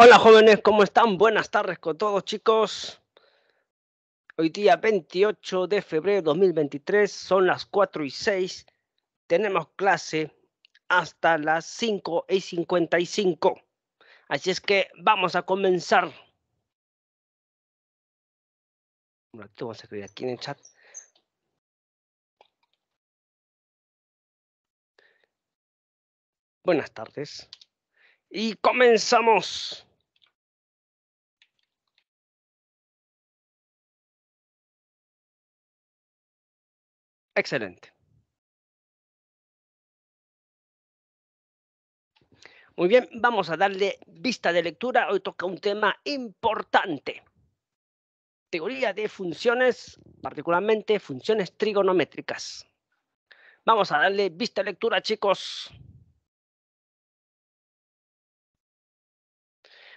Hola jóvenes, ¿cómo están? Buenas tardes con todos chicos. Hoy día 28 de febrero de 2023, son las 4 y 6. Tenemos clase hasta las 5 y 55. Así es que vamos a comenzar. vamos a escribir aquí en el chat. Buenas tardes. Y comenzamos. Excelente. Muy bien, vamos a darle vista de lectura. Hoy toca un tema importante. Teoría de funciones, particularmente funciones trigonométricas. Vamos a darle vista de lectura, chicos.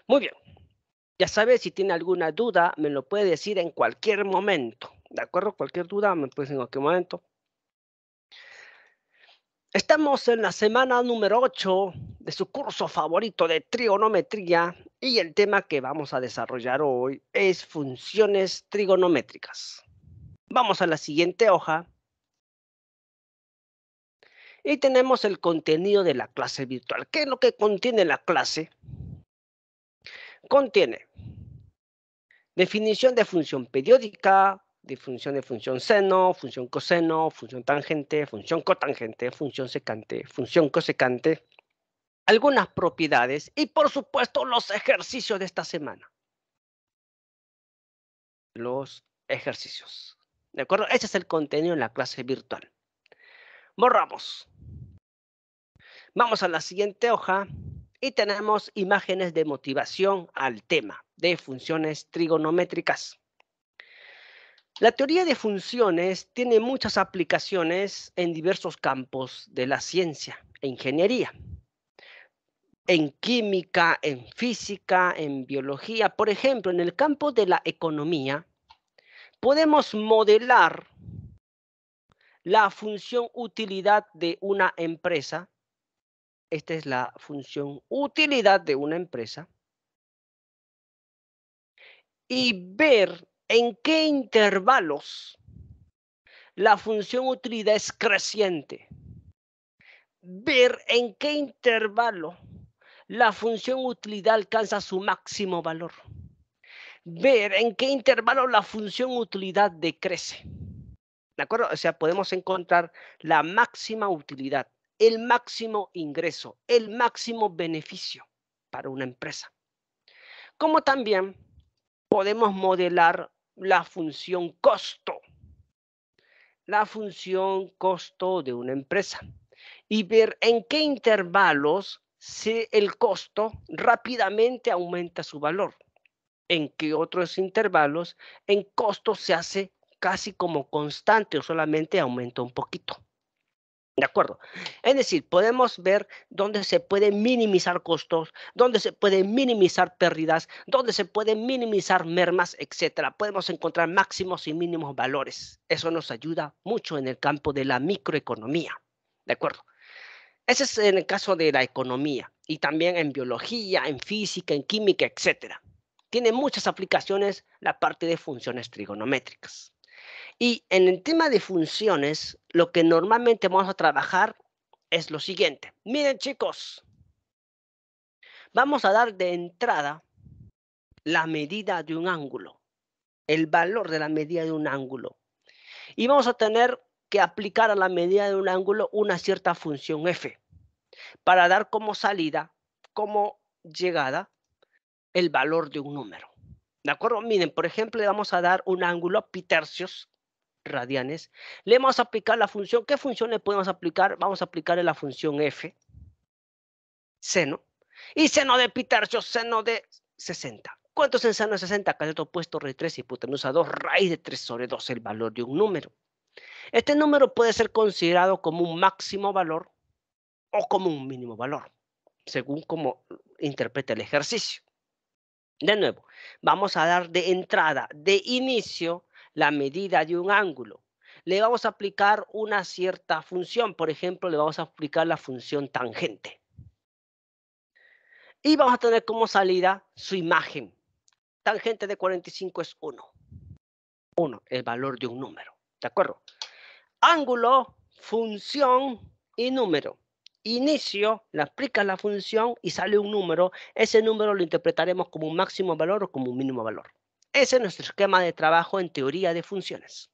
Muy bien. Ya sabes, si tiene alguna duda, me lo puede decir en cualquier momento. ¿De acuerdo? Cualquier duda, me puede decir en cualquier momento. Estamos en la semana número 8 de su curso favorito de trigonometría y el tema que vamos a desarrollar hoy es funciones trigonométricas. Vamos a la siguiente hoja y tenemos el contenido de la clase virtual. ¿Qué es lo que contiene la clase? Contiene definición de función periódica, difunción de función seno, función coseno, función tangente, función cotangente, función secante, función cosecante, algunas propiedades y por supuesto los ejercicios de esta semana. Los ejercicios. ¿De acuerdo? Ese es el contenido en la clase virtual. Borramos. Vamos a la siguiente hoja y tenemos imágenes de motivación al tema de funciones trigonométricas. La teoría de funciones tiene muchas aplicaciones en diversos campos de la ciencia e ingeniería. En química, en física, en biología. Por ejemplo, en el campo de la economía, podemos modelar la función utilidad de una empresa. Esta es la función utilidad de una empresa. Y ver en qué intervalos la función utilidad es creciente. Ver en qué intervalo la función utilidad alcanza su máximo valor. Ver en qué intervalo la función utilidad decrece. ¿De acuerdo? O sea, podemos encontrar la máxima utilidad, el máximo ingreso, el máximo beneficio para una empresa. Como también podemos modelar la función costo. La función costo de una empresa y ver en qué intervalos el costo rápidamente aumenta su valor, en qué otros intervalos en costo se hace casi como constante o solamente aumenta un poquito. ¿De acuerdo? Es decir, podemos ver dónde se pueden minimizar costos, dónde se pueden minimizar pérdidas, dónde se pueden minimizar mermas, etcétera. Podemos encontrar máximos y mínimos valores. Eso nos ayuda mucho en el campo de la microeconomía. ¿De acuerdo? Ese es en el caso de la economía y también en biología, en física, en química, etcétera. Tiene muchas aplicaciones la parte de funciones trigonométricas. Y en el tema de funciones, lo que normalmente vamos a trabajar es lo siguiente. Miren chicos, vamos a dar de entrada la medida de un ángulo, el valor de la medida de un ángulo. Y vamos a tener que aplicar a la medida de un ángulo una cierta función f para dar como salida, como llegada, el valor de un número. ¿De acuerdo? Miren, por ejemplo, le vamos a dar un ángulo pi tercios radianes. Le vamos a aplicar la función. ¿Qué función le podemos aplicar? Vamos a aplicarle la función f, seno. Y seno de pi tercios, seno de 60. ¿Cuánto es el seno de 60? Cateto opuesto, raíz 3, hipotenusa 2, raíz de 3 sobre 2, el valor de un número. Este número puede ser considerado como un máximo valor o como un mínimo valor, según como interprete el ejercicio. De nuevo, vamos a dar de entrada, de inicio, la medida de un ángulo. Le vamos a aplicar una cierta función, por ejemplo, le vamos a aplicar la función tangente. Y vamos a tener como salida su imagen. Tangente de 45 es 1. 1, el valor de un número. ¿De acuerdo? Ángulo, función y número inicio, le aplicas la función y sale un número. Ese número lo interpretaremos como un máximo valor o como un mínimo valor. Ese es nuestro esquema de trabajo en teoría de funciones.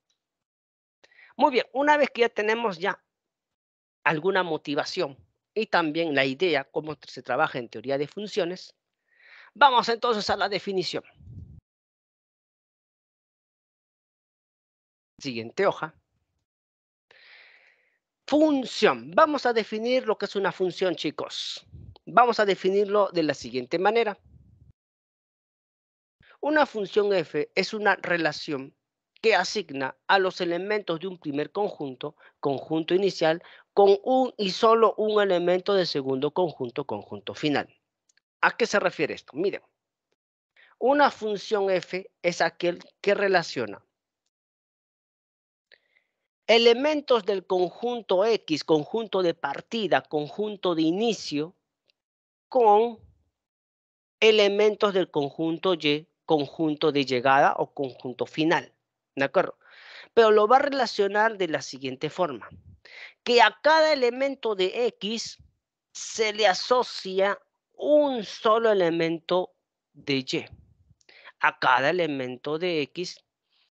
Muy bien, una vez que ya tenemos ya alguna motivación y también la idea cómo se trabaja en teoría de funciones, vamos entonces a la definición. Siguiente hoja. Función. Vamos a definir lo que es una función, chicos. Vamos a definirlo de la siguiente manera. Una función f es una relación que asigna a los elementos de un primer conjunto, conjunto inicial, con un y solo un elemento de segundo conjunto, conjunto final. ¿A qué se refiere esto? Miren, una función f es aquel que relaciona elementos del conjunto X, conjunto de partida, conjunto de inicio, con elementos del conjunto Y, conjunto de llegada o conjunto final. ¿De acuerdo? Pero lo va a relacionar de la siguiente forma. Que a cada elemento de X se le asocia un solo elemento de Y. A cada elemento de X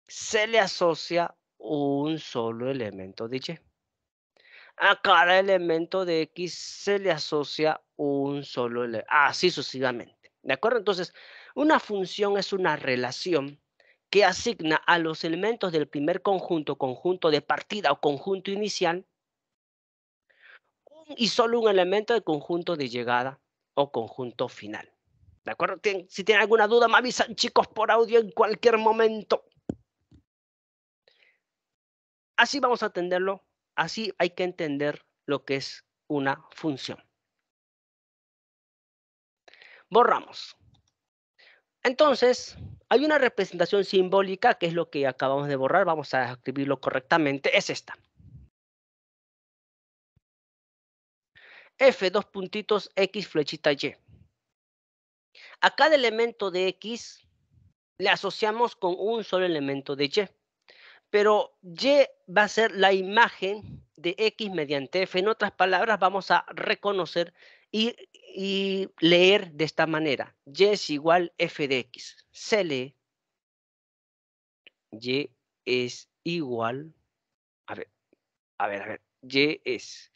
se le asocia un solo elemento de Y. A cada elemento de X se le asocia un solo elemento, así sucesivamente. ¿De acuerdo? Entonces, una función es una relación que asigna a los elementos del primer conjunto, conjunto de partida o conjunto inicial, un y solo un elemento del conjunto de llegada o conjunto final. ¿De acuerdo? Si tienen alguna duda, me avisan, chicos, por audio en cualquier momento. Así vamos a entenderlo, así hay que entender lo que es una función. Borramos. Entonces, hay una representación simbólica, que es lo que acabamos de borrar, vamos a escribirlo correctamente, es esta. F, dos puntitos, X, flechita Y. A cada elemento de X le asociamos con un solo elemento de Y pero Y va a ser la imagen de X mediante F. En otras palabras, vamos a reconocer y, leer de esta manera. Y es igual F de X. Se lee. Y es igual. A ver, a ver, a ver. Y es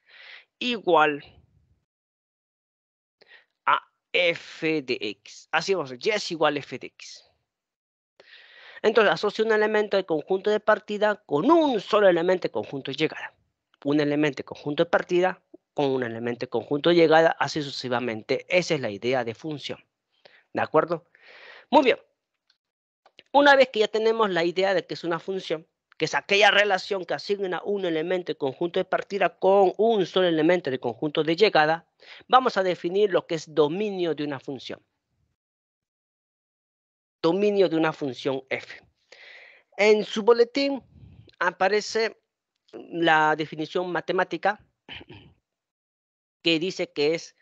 igual a f de x. Así vamos, y es igual a f de x. Entonces asocia un elemento de conjunto de partida con un solo elemento de conjunto de llegada. Un elemento de conjunto de partida con un elemento de conjunto de llegada, así sucesivamente. Esa es la idea de función. ¿De acuerdo? Muy bien. Una vez que ya tenemos la idea de que es una función, que es aquella relación que asigna un elemento de conjunto de partida con un solo elemento de conjunto de llegada, vamos a definir lo que es dominio de una función dominio de una función f. En su boletín aparece la definición matemática que dice que es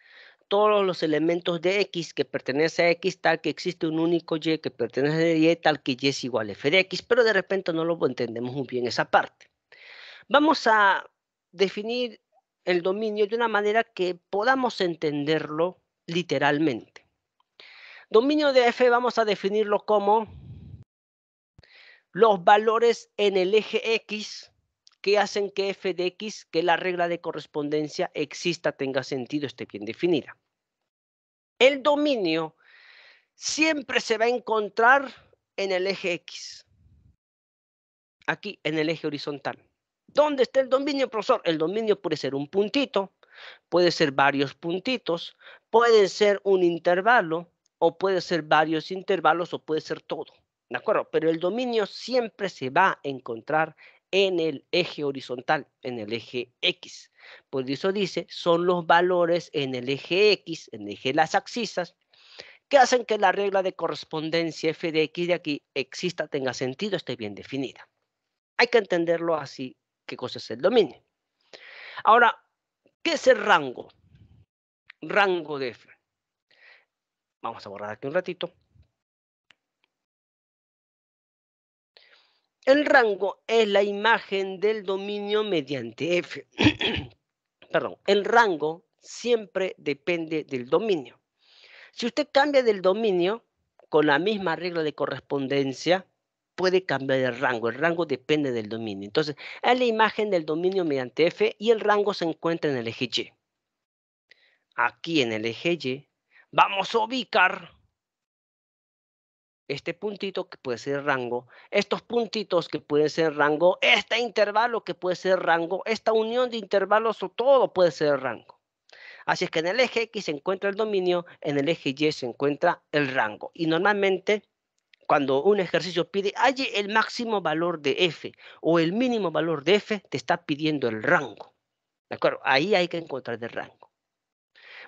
todos los elementos de X que pertenece a X tal que existe un único Y que pertenece a Y tal que Y es igual a F de X, pero de repente no lo entendemos muy bien esa parte. Vamos a definir el dominio de una manera que podamos entenderlo literalmente. Dominio de F vamos a definirlo como los valores en el eje X que hacen que f de x, que la regla de correspondencia exista, tenga sentido, esté bien definida. El dominio siempre se va a encontrar en el eje X. Aquí, en el eje horizontal. ¿Dónde está el dominio, profesor? El dominio puede ser un puntito, puede ser varios puntitos, puede ser un intervalo, o puede ser varios intervalos o puede ser todo, ¿de acuerdo? Pero el dominio siempre se va a encontrar en el eje horizontal, en el eje X. Por eso dice, son los valores en el eje X, en el eje de las axisas, que hacen que la regla de correspondencia f de x de aquí exista, tenga sentido, esté bien definida. Hay que entenderlo así, qué cosa es el dominio. Ahora, ¿qué es el rango? Rango de f. Vamos a borrar aquí un ratito. El rango es la imagen del dominio mediante F. Perdón, el rango siempre depende del dominio. Si usted cambia del dominio, con la misma regla de correspondencia, puede cambiar el rango. El rango depende del dominio. Entonces, es la imagen del dominio mediante F y el rango se encuentra en el eje Y. Aquí en el eje Y Vamos a ubicar este puntito que puede ser rango, estos puntitos que pueden ser rango, este intervalo que puede ser rango, esta unión de intervalos o todo puede ser rango. Así es que en el eje X se encuentra el dominio, en el eje Y se encuentra el rango. Y normalmente cuando un ejercicio pide, halle el máximo valor de F o el mínimo valor de F, te está pidiendo el rango. ¿De acuerdo? Ahí hay que encontrar el rango.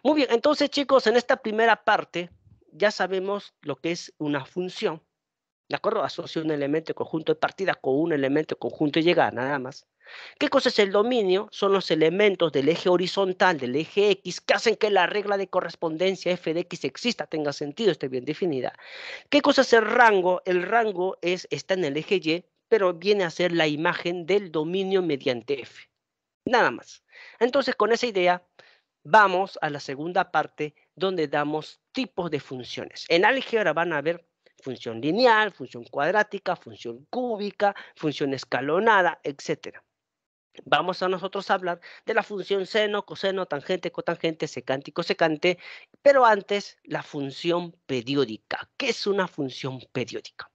Muy bien, entonces chicos, en esta primera parte ya sabemos lo que es una función. ¿De acuerdo? Asocia un elemento de conjunto de partida con un elemento de conjunto de llegada, nada más. ¿Qué cosa es el dominio? Son los elementos del eje horizontal, del eje X, que hacen que la regla de correspondencia f de X exista, tenga sentido, esté bien definida. ¿Qué cosa es el rango? El rango es, está en el eje Y, pero viene a ser la imagen del dominio mediante f. Nada más. Entonces, con esa idea, vamos a la segunda parte donde damos tipos de funciones. En álgebra van a ver función lineal, función cuadrática, función cúbica, función escalonada, etc. Vamos a nosotros hablar de la función seno, coseno, tangente, cotangente, secante y cosecante, pero antes la función periódica. ¿Qué es una función periódica?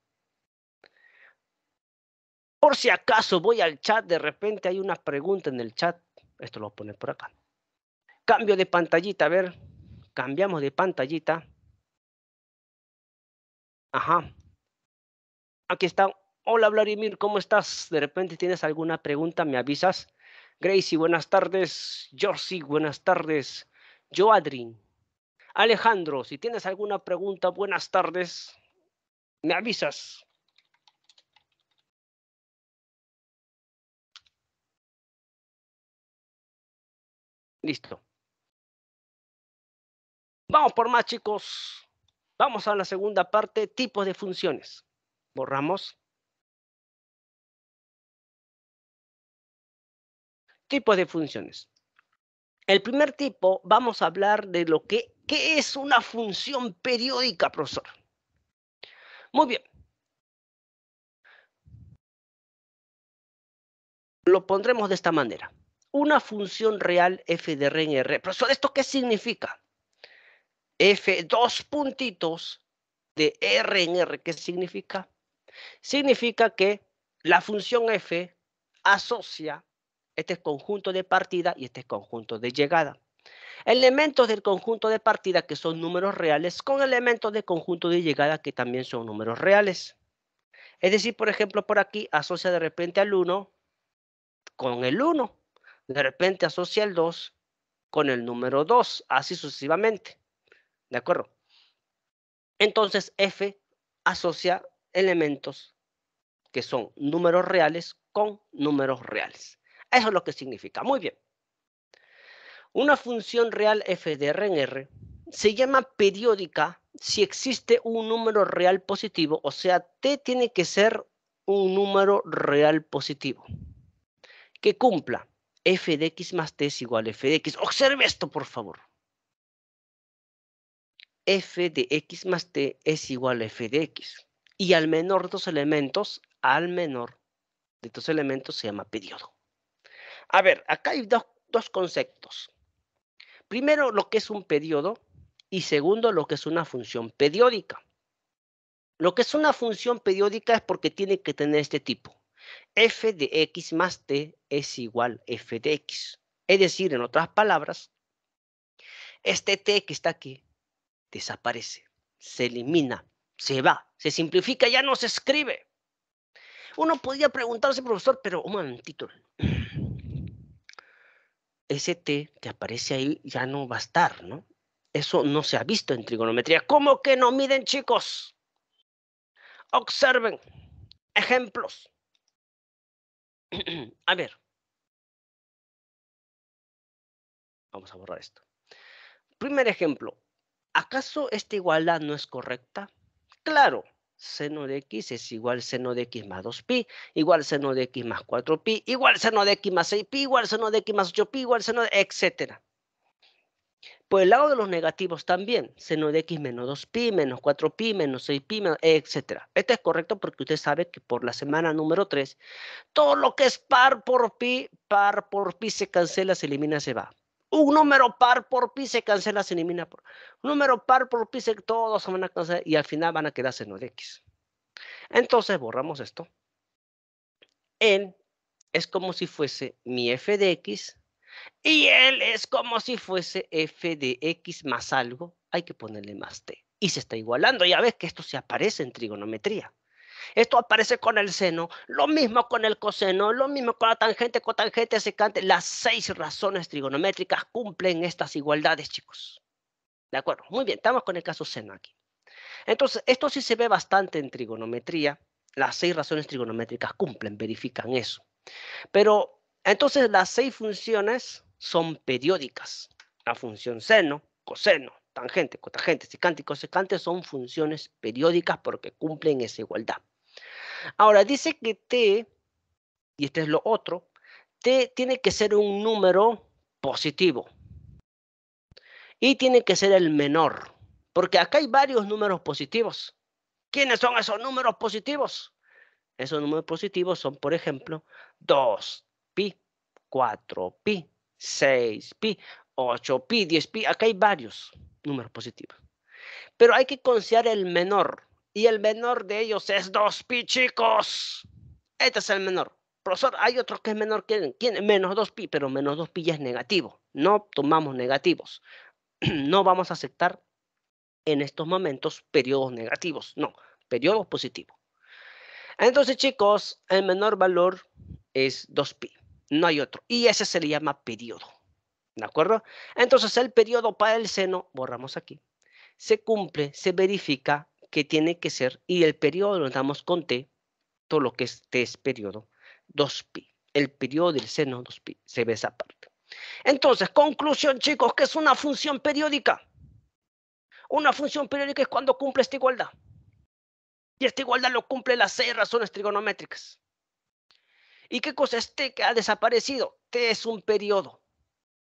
Por si acaso voy al chat, de repente hay una pregunta en el chat, esto lo voy a poner por acá. Cambio de pantallita, a ver. Cambiamos de pantallita. Ajá. Aquí está. Hola Vladimir, ¿cómo estás? De repente tienes alguna pregunta, me avisas. Gracie, buenas tardes. Josie, buenas tardes. Joadrin. Alejandro, si tienes alguna pregunta, buenas tardes. Me avisas. Listo. Vamos por más, chicos. Vamos a la segunda parte, tipos de funciones. Borramos. Tipos de funciones. El primer tipo, vamos a hablar de lo que ¿qué es una función periódica, profesor. Muy bien. Lo pondremos de esta manera. Una función real f de r en r. Profesor, ¿esto qué significa? F, dos puntitos de R en R. ¿Qué significa? Significa que la función F asocia este conjunto de partida y este conjunto de llegada. Elementos del conjunto de partida que son números reales con elementos del conjunto de llegada que también son números reales. Es decir, por ejemplo, por aquí asocia de repente al 1 con el 1. De repente asocia el 2 con el número 2, así sucesivamente. ¿De acuerdo? Entonces F asocia elementos que son números reales con números reales. Eso es lo que significa. Muy bien. Una función real f de R en R se llama periódica si existe un número real positivo, o sea, t tiene que ser un número real positivo que cumpla f de x más t es igual a f de x. Observe esto, por favor f de x más t es igual a f de x. Y al menor de dos elementos, al menor de dos elementos se llama periodo. A ver, acá hay dos, dos conceptos. Primero, lo que es un periodo y segundo, lo que es una función periódica. Lo que es una función periódica es porque tiene que tener este tipo. f de x más t es igual a f de x. Es decir, en otras palabras, este t que está aquí desaparece, se elimina, se va, se simplifica, ya no se escribe. Uno podía preguntarse, profesor, pero un título. Ese T que aparece ahí ya no va a estar, ¿no? Eso no se ha visto en trigonometría. ¿Cómo que no miden, chicos? Observen. Ejemplos. a ver. Vamos a borrar esto. Primer ejemplo. ¿acaso esta igualdad no es correcta? Claro, seno de x es igual seno de x más 2pi, igual seno de x más 4pi, igual seno de x más 6pi, igual seno de x más 8pi, igual seno de... etc. Por el lado de los negativos también, seno de x menos 2pi, menos 4pi, menos 6pi, etc. Este es correcto porque usted sabe que por la semana número 3, todo lo que es par por pi, par por pi se cancela, se elimina, se va un número par por pi se cancela, se elimina. Por, un número par por pi se, todos se van a cancelar y al final van a quedar seno de x. Entonces borramos esto. N es como si fuese mi f de x y él es como si fuese f de x más algo. Hay que ponerle más t. Y se está igualando. Ya ves que esto se aparece en trigonometría. Esto aparece con el seno, lo mismo con el coseno, lo mismo con la tangente, cotangente, secante. Las seis razones trigonométricas cumplen estas igualdades, chicos. ¿De acuerdo? Muy bien, estamos con el caso seno aquí. Entonces, esto sí se ve bastante en trigonometría. Las seis razones trigonométricas cumplen, verifican eso. Pero entonces las seis funciones son periódicas. La función seno, coseno, tangente, cotangente, secante y cosecante son funciones periódicas porque cumplen esa igualdad. Ahora dice que T, y este es lo otro, T tiene que ser un número positivo. Y tiene que ser el menor, porque acá hay varios números positivos. ¿Quiénes son esos números positivos? Esos números positivos son, por ejemplo, 2, pi, 4, pi, 6, pi, 8, pi, 10, pi. Acá hay varios números positivos. Pero hay que considerar el menor y el menor de ellos es 2 pi, chicos. Este es el menor. Profesor, hay otro que es menor que Menos 2pi, pero menos 2pi ya es negativo. No tomamos negativos. No vamos a aceptar en estos momentos periodos negativos. No, periodos positivos. Entonces, chicos, el menor valor es 2pi. No hay otro. Y ese se le llama periodo. ¿De acuerdo? Entonces, el periodo para el seno, borramos aquí, se cumple, se verifica que tiene que ser, y el periodo lo damos con T, todo lo que es este T es periodo, 2pi. El periodo del seno 2pi se ve esa parte. Entonces, conclusión, chicos, que es una función periódica. Una función periódica es cuando cumple esta igualdad. Y esta igualdad lo cumple las seis razones trigonométricas. ¿Y qué cosa es este T que ha desaparecido? T es un periodo.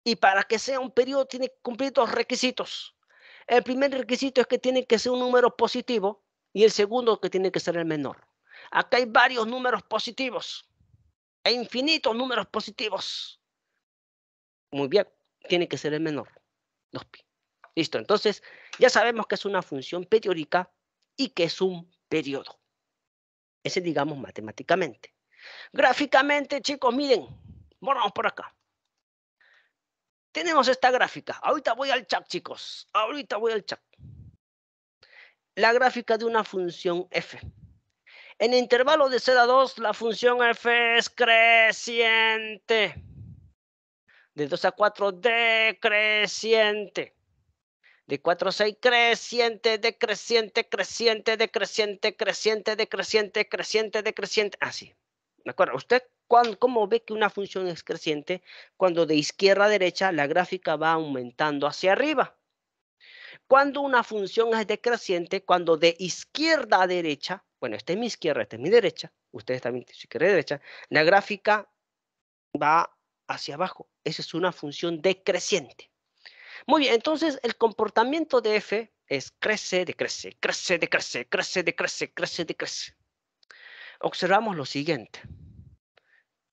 Y para que sea un periodo tiene que cumplir dos requisitos. El primer requisito es que tiene que ser un número positivo y el segundo que tiene que ser el menor. Acá hay varios números positivos. Hay infinitos números positivos. Muy bien, tiene que ser el menor. 2pi. Listo, entonces ya sabemos que es una función periódica y que es un periodo. Ese digamos matemáticamente. Gráficamente, chicos, miren, vamos por acá. Tenemos esta gráfica. Ahorita voy al chat, chicos. Ahorita voy al chat. La gráfica de una función f. En intervalo de 0 a 2, la función f es creciente. De 2 a 4, decreciente. De 4 a 6, creciente, decreciente, creciente, decreciente, creciente, decreciente, creciente, decreciente. Así. ¿Me acuerdo? Usted cómo ve que una función es creciente cuando de izquierda a derecha la gráfica va aumentando hacia arriba. Cuando una función es decreciente, cuando de izquierda a derecha, bueno, esta es mi izquierda, esta es mi derecha, ustedes también, izquierda quieren derecha, la gráfica va hacia abajo. Esa es una función decreciente. Muy bien, entonces el comportamiento de f es crece, decrece, crece, decrece, crece, decrece, crece, decrece. Observamos lo siguiente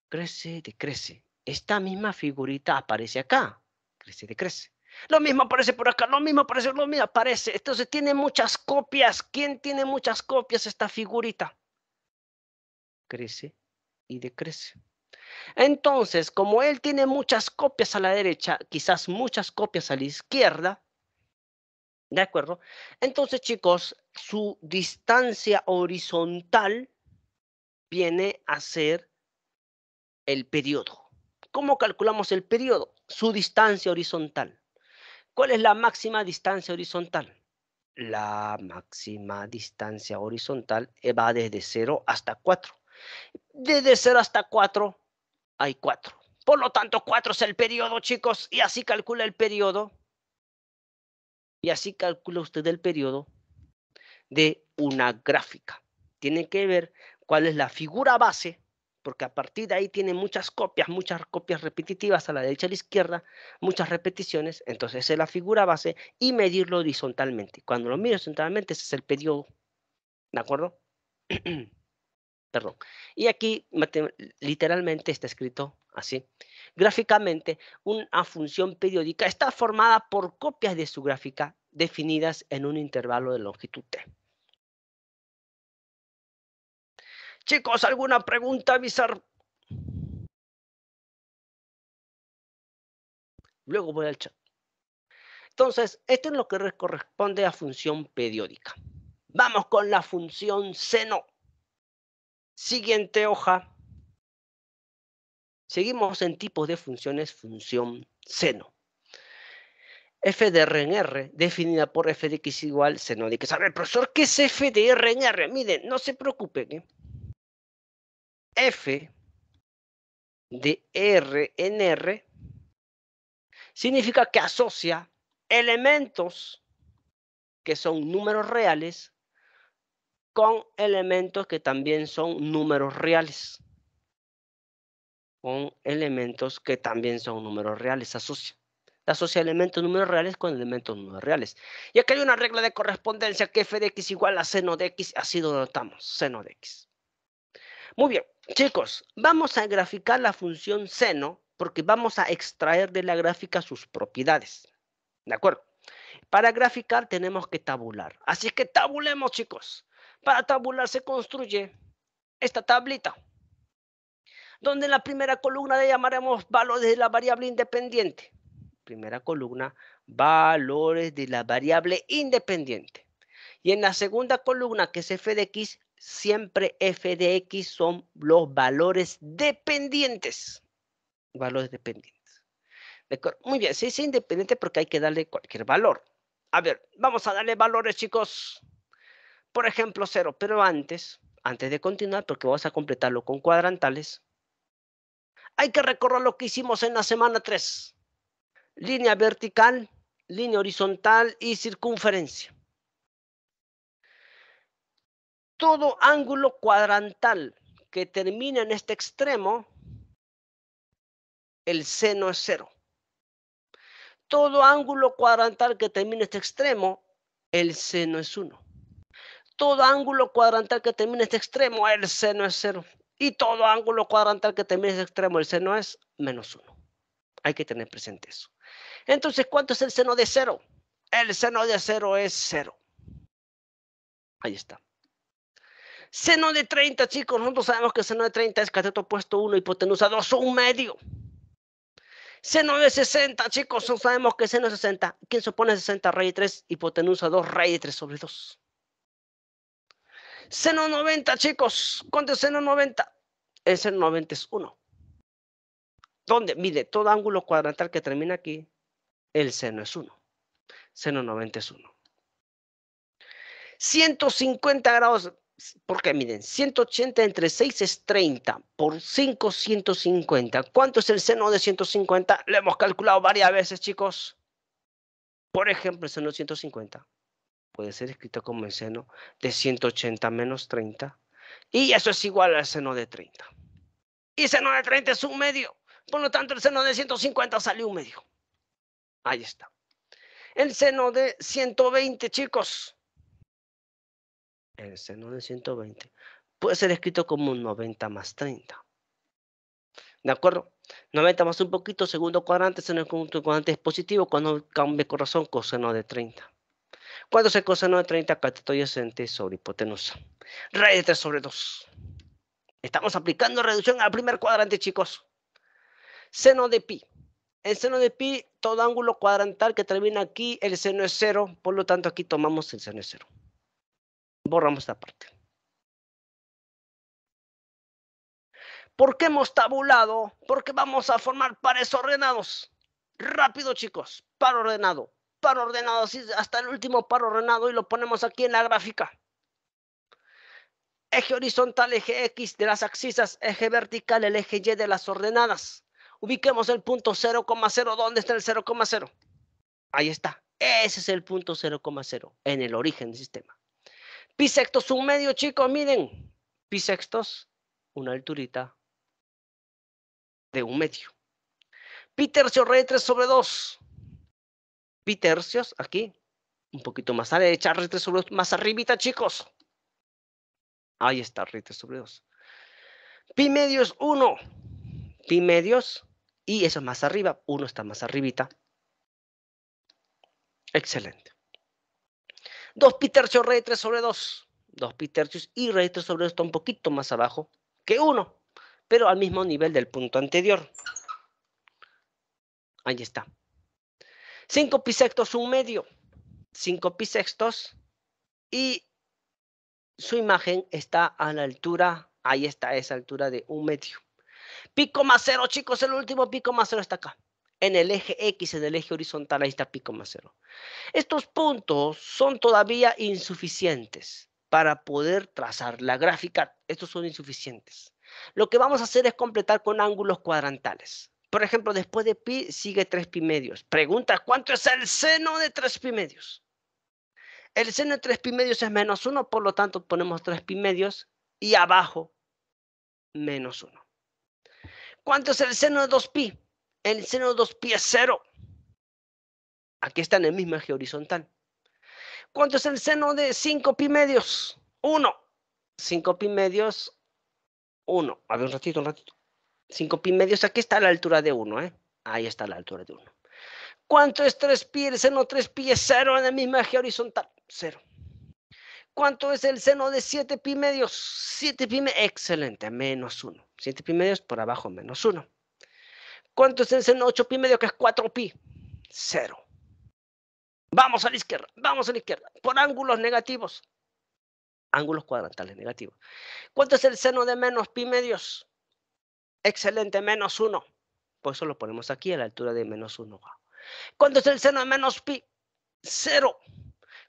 crece, decrece. Esta misma figurita aparece acá, crece, decrece. Lo mismo aparece por acá, lo mismo aparece, lo mismo aparece. Entonces tiene muchas copias. ¿Quién tiene muchas copias esta figurita? Crece y decrece. Entonces, como él tiene muchas copias a la derecha, quizás muchas copias a la izquierda, ¿de acuerdo? Entonces, chicos, su distancia horizontal viene a ser el periodo. ¿Cómo calculamos el periodo? Su distancia horizontal. ¿Cuál es la máxima distancia horizontal? La máxima distancia horizontal eh, va desde 0 hasta 4. Desde 0 hasta 4 hay 4. Por lo tanto, 4 es el periodo, chicos, y así calcula el periodo. Y así calcula usted el periodo de una gráfica. Tiene que ver cuál es la figura base porque a partir de ahí tiene muchas copias, muchas copias repetitivas a la derecha y a la izquierda, muchas repeticiones, entonces esa es la figura base y medirlo horizontalmente. Cuando lo miro horizontalmente, ese es el periodo, ¿de acuerdo? Perdón. Y aquí literalmente está escrito así. Gráficamente, una función periódica está formada por copias de su gráfica definidas en un intervalo de longitud t. Chicos, ¿alguna pregunta, avisar? Luego voy al chat. Entonces, esto es lo que corresponde a función periódica. Vamos con la función seno. Siguiente hoja. Seguimos en tipos de funciones función seno. F de R en R, definida por f de x igual seno de x. A ver, profesor, ¿qué es f de R en R? Miren, no se preocupen. ¿eh? f de R en R significa que asocia elementos que son números reales con elementos que también son números reales. Con elementos que también son números reales, asocia. Asocia elementos números reales con elementos números reales. Y aquí hay una regla de correspondencia que f de x igual a seno de x, así lo notamos, seno de x. Muy bien, chicos, vamos a graficar la función seno porque vamos a extraer de la gráfica sus propiedades. ¿De acuerdo? Para graficar tenemos que tabular. Así es que tabulemos, chicos. Para tabular se construye esta tablita, donde en la primera columna le llamaremos valores de la variable independiente. Primera columna, valores de la variable independiente. Y en la segunda columna, que es f de x, siempre f de x son los valores dependientes. Valores dependientes. Muy bien, sí, es independiente porque hay que darle cualquier valor. A ver, vamos a darle valores, chicos. Por ejemplo, cero. Pero antes, antes de continuar, porque vamos a completarlo con cuadrantales, hay que recordar lo que hicimos en la semana 3. Línea vertical, línea horizontal y circunferencia todo ángulo cuadrantal que termina en este extremo, el seno es cero. Todo ángulo cuadrantal que termina en este extremo, el seno es uno. Todo ángulo cuadrantal que termina en este extremo, el seno es cero. Y todo ángulo cuadrantal que termina en este extremo, el seno es menos uno. Hay que tener presente eso. Entonces, ¿cuánto es el seno de cero? El seno de cero es cero. Ahí está. Seno de 30, chicos, nosotros sabemos que seno de 30 es cateto opuesto 1, hipotenusa 2, un medio. Seno de 60, chicos, nosotros sabemos que seno de 60. ¿Quién se opone a 60? Raíz de 3, hipotenusa 2, raíz de 3 sobre 2. Seno 90, chicos, ¿cuánto es seno 90? El seno 90 es 1. ¿Dónde? Mide todo ángulo cuadrantal que termina aquí, el seno es 1. Seno 90 es 1. 150 grados, porque miren, 180 entre 6 es 30, por 5 150. ¿Cuánto es el seno de 150? Lo hemos calculado varias veces, chicos. Por ejemplo, el seno de 150 puede ser escrito como el seno de 180 menos 30. Y eso es igual al seno de 30. Y seno de 30 es un medio. Por lo tanto, el seno de 150 salió un medio. Ahí está. El seno de 120, chicos, el seno de 120 puede ser escrito como 90 más 30. ¿De acuerdo? 90 más un poquito, segundo cuadrante, seno de cuadrante cuadrante es positivo, cuando cambie corazón, coseno de 30. Cuando es el coseno de 30? Cateto adyacente sobre hipotenusa. Raíz de 3 sobre 2. Estamos aplicando reducción al primer cuadrante, chicos. Seno de pi. El seno de pi, todo ángulo cuadrantal que termina aquí, el seno es 0, por lo tanto aquí tomamos el seno es 0. Borramos esta parte. ¿Por qué hemos tabulado, porque vamos a formar pares ordenados. Rápido, chicos, par ordenado, par ordenado, así hasta el último par ordenado y lo ponemos aquí en la gráfica. Eje horizontal, eje X de las axisas, eje vertical, el eje Y de las ordenadas. Ubiquemos el punto 0,0. ¿Dónde está el 0,0? Ahí está. Ese es el punto 0,0 en el origen del sistema. Pi sextos un medio, chicos, miren. Pi sextos, una alturita de un medio. tercio, rey 3 sobre 2. tercios, aquí, un poquito más a la derecha, rey 3 sobre 2, más arribita, chicos. Ahí está, rey 3 sobre 2. Pi medios 1. Pi medios, y eso es más arriba, uno está más arribita. Excelente. 2 pi tercios rey 3 sobre 2. 2 pi tercios y raíz 3 sobre 2 está un poquito más abajo que 1, pero al mismo nivel del punto anterior. Ahí está. 5 pi sextos, 1 medio. 5 pi sextos y su imagen está a la altura, ahí está, a esa altura de 1 medio. Pico más 0 chicos, el último pico más cero está acá en el eje X, en el eje horizontal, ahí está pi, cero. Estos puntos son todavía insuficientes para poder trazar la gráfica. Estos son insuficientes. Lo que vamos a hacer es completar con ángulos cuadrantales. Por ejemplo, después de pi sigue 3 pi medios. Pregunta, ¿cuánto es el seno de 3 pi medios? El seno de 3 pi medios es menos 1, por lo tanto ponemos 3 pi medios y abajo menos 1. ¿Cuánto es el seno de 2 pi? el seno de 2 pi es 0. Aquí está en el mismo eje horizontal. ¿Cuánto es el seno de 5 pi medios? 1. 5 pi medios, 1. A ver, un ratito, un ratito. 5 pi medios, aquí está la altura de 1, ¿eh? Ahí está la altura de 1. ¿Cuánto es 3 pi? El seno 3 pi es 0 en el mismo eje horizontal. 0. ¿Cuánto es el seno de 7 pi medios? 7 pi medios, excelente, menos 1. 7 pi medios por abajo, menos 1. ¿Cuánto es el seno de 8pi medio que es 4pi? Cero. Vamos a la izquierda, vamos a la izquierda, por ángulos negativos. Ángulos cuadrantales negativos. ¿Cuánto es el seno de menos pi medios? Excelente, menos 1. Por eso lo ponemos aquí a la altura de menos 1. ¿Cuánto es el seno de menos pi? Cero.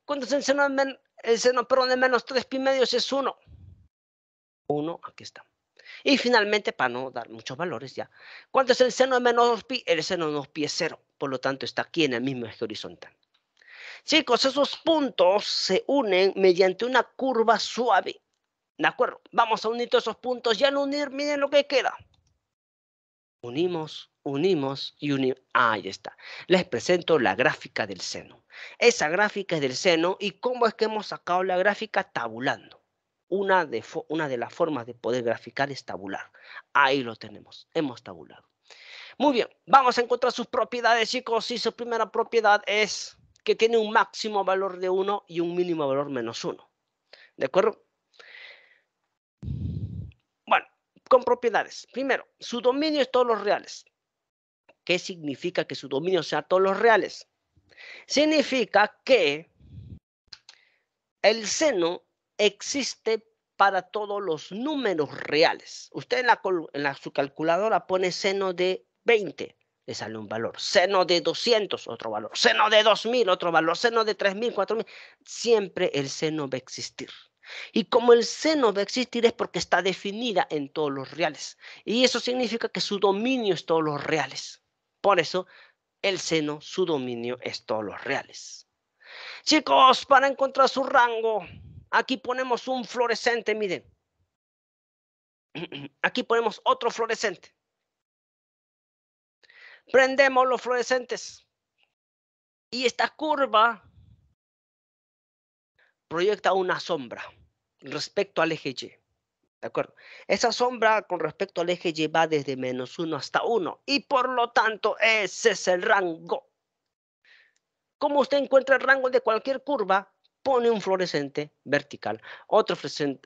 ¿Cuánto es el seno de, seno, de menos 3 pi medios? Es 1. 1, aquí estamos. Y finalmente, para no dar muchos valores ya, ¿cuánto es el seno de menos 2pi? El seno de 2pi es 0, por lo tanto está aquí en el mismo eje horizontal. Chicos, esos puntos se unen mediante una curva suave. ¿De acuerdo? Vamos a unir todos esos puntos y al unir, miren lo que queda. Unimos, unimos y unimos. ahí está. Les presento la gráfica del seno. Esa gráfica es del seno y cómo es que hemos sacado la gráfica tabulando. Una de, una de las formas de poder graficar es tabular. Ahí lo tenemos, hemos tabulado. Muy bien, vamos a encontrar sus propiedades, chicos, y su primera propiedad es que tiene un máximo valor de 1 y un mínimo valor menos 1. ¿De acuerdo? Bueno, con propiedades. Primero, su dominio es todos los reales. ¿Qué significa que su dominio sea todos los reales? Significa que el seno existe para todos los números reales. Usted en, su calculadora pone seno de 20, le sale un valor. Seno de 200, otro valor. Seno de 2000, otro valor. Seno de 3000, 4000. Siempre el seno va a existir. Y como el seno va a existir es porque está definida en todos los reales. Y eso significa que su dominio es todos los reales. Por eso, el seno, su dominio es todos los reales. Chicos, para encontrar su rango, Aquí ponemos un fluorescente, miren. Aquí ponemos otro fluorescente. Prendemos los fluorescentes. Y esta curva proyecta una sombra respecto al eje Y. ¿De acuerdo? Esa sombra con respecto al eje Y va desde menos 1 hasta 1. Y por lo tanto, ese es el rango. ¿Cómo usted encuentra el rango de cualquier curva? pone un fluorescente vertical, otro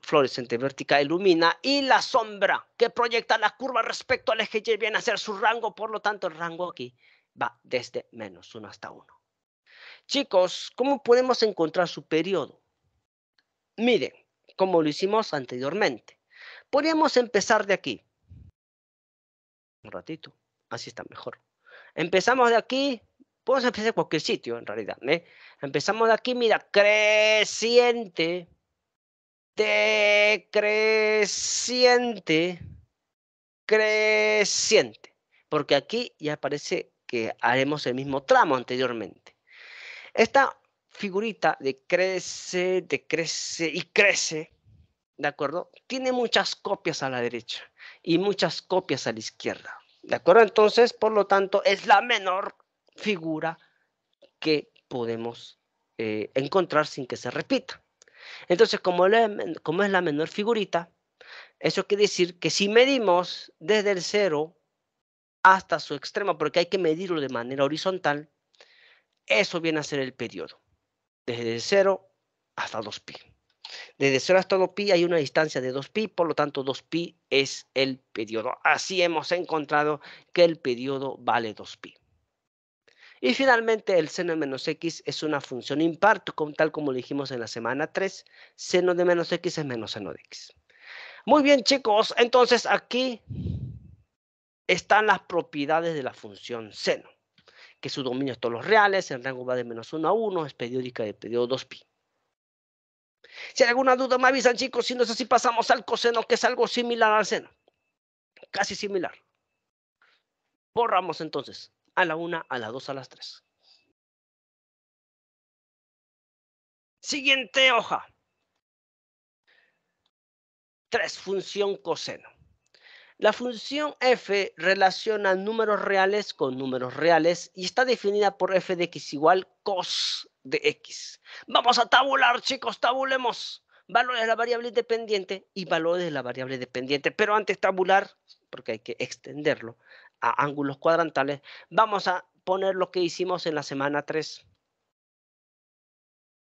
fluorescente vertical ilumina y la sombra que proyecta la curva respecto al eje Y viene a ser su rango, por lo tanto el rango aquí va desde menos 1 hasta 1. Chicos, ¿cómo podemos encontrar su periodo? Miren, como lo hicimos anteriormente, podríamos empezar de aquí. Un ratito, así está mejor. Empezamos de aquí, Podemos empezar en cualquier sitio, en realidad. ¿eh? Empezamos aquí, mira, creciente, decreciente, creciente. Porque aquí ya parece que haremos el mismo tramo anteriormente. Esta figurita de crece, decrece y crece, ¿de acuerdo? Tiene muchas copias a la derecha y muchas copias a la izquierda. ¿De acuerdo? Entonces, por lo tanto, es la menor figura que podemos eh, encontrar sin que se repita. Entonces, como, es la menor figurita, eso quiere decir que si medimos desde el cero hasta su extremo, porque hay que medirlo de manera horizontal, eso viene a ser el periodo. Desde el cero hasta 2pi. Desde 0 hasta 2pi hay una distancia de 2pi, por lo tanto 2pi es el periodo. Así hemos encontrado que el periodo vale 2pi. Y finalmente, el seno de menos x es una función impar, tal como lo dijimos en la semana 3. Seno de menos x es menos seno de x. Muy bien, chicos. Entonces, aquí están las propiedades de la función seno, que su dominio es todos los reales, el rango va de menos 1 a 1, es periódica de periodo 2pi. Si hay alguna duda, me avisan, chicos. Si no es así, pasamos al coseno, que es algo similar al seno. Casi similar. Borramos entonces a la 1, a la 2, a las 3. Siguiente hoja. 3. Función coseno. La función f relaciona números reales con números reales y está definida por f de x igual cos de x. Vamos a tabular, chicos, tabulemos. Valores de la variable independiente y valores de la variable dependiente. Pero antes tabular, porque hay que extenderlo, a ángulos cuadrantales, vamos a poner lo que hicimos en la semana 3.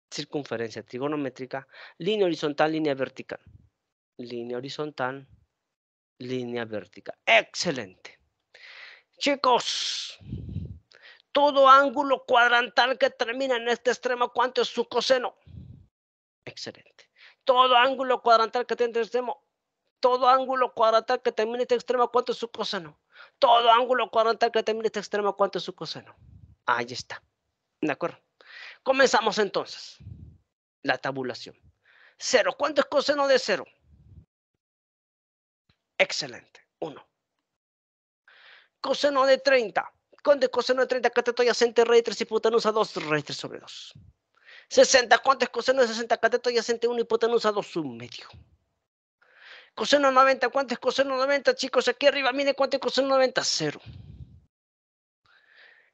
Circunferencia trigonométrica, línea horizontal, línea vertical. Línea horizontal, línea vertical. Excelente. Chicos, todo ángulo cuadrantal que termina en este extremo, ¿cuánto es su coseno? Excelente. Todo ángulo cuadrantal que tiene este extremo, todo ángulo cuadrantal que termina en este extremo, ¿cuánto es su coseno? todo ángulo cuadrantal que termine este extremo, ¿cuánto es su coseno? Ahí está. ¿De acuerdo? Comenzamos entonces la tabulación. Cero. ¿Cuánto es coseno de cero? Excelente. Uno. Coseno de 30. ¿Cuánto es coseno de 30? Cateto adyacente, raíz 3 hipotenusa 2 raíz 3 sobre 2. 60. ¿Cuánto es coseno de 60? Cateto yacente 1 hipotenusa 2 un medio. Coseno 90, ¿cuánto es coseno 90, chicos? Aquí arriba, mire, cuánto es coseno 90, cero.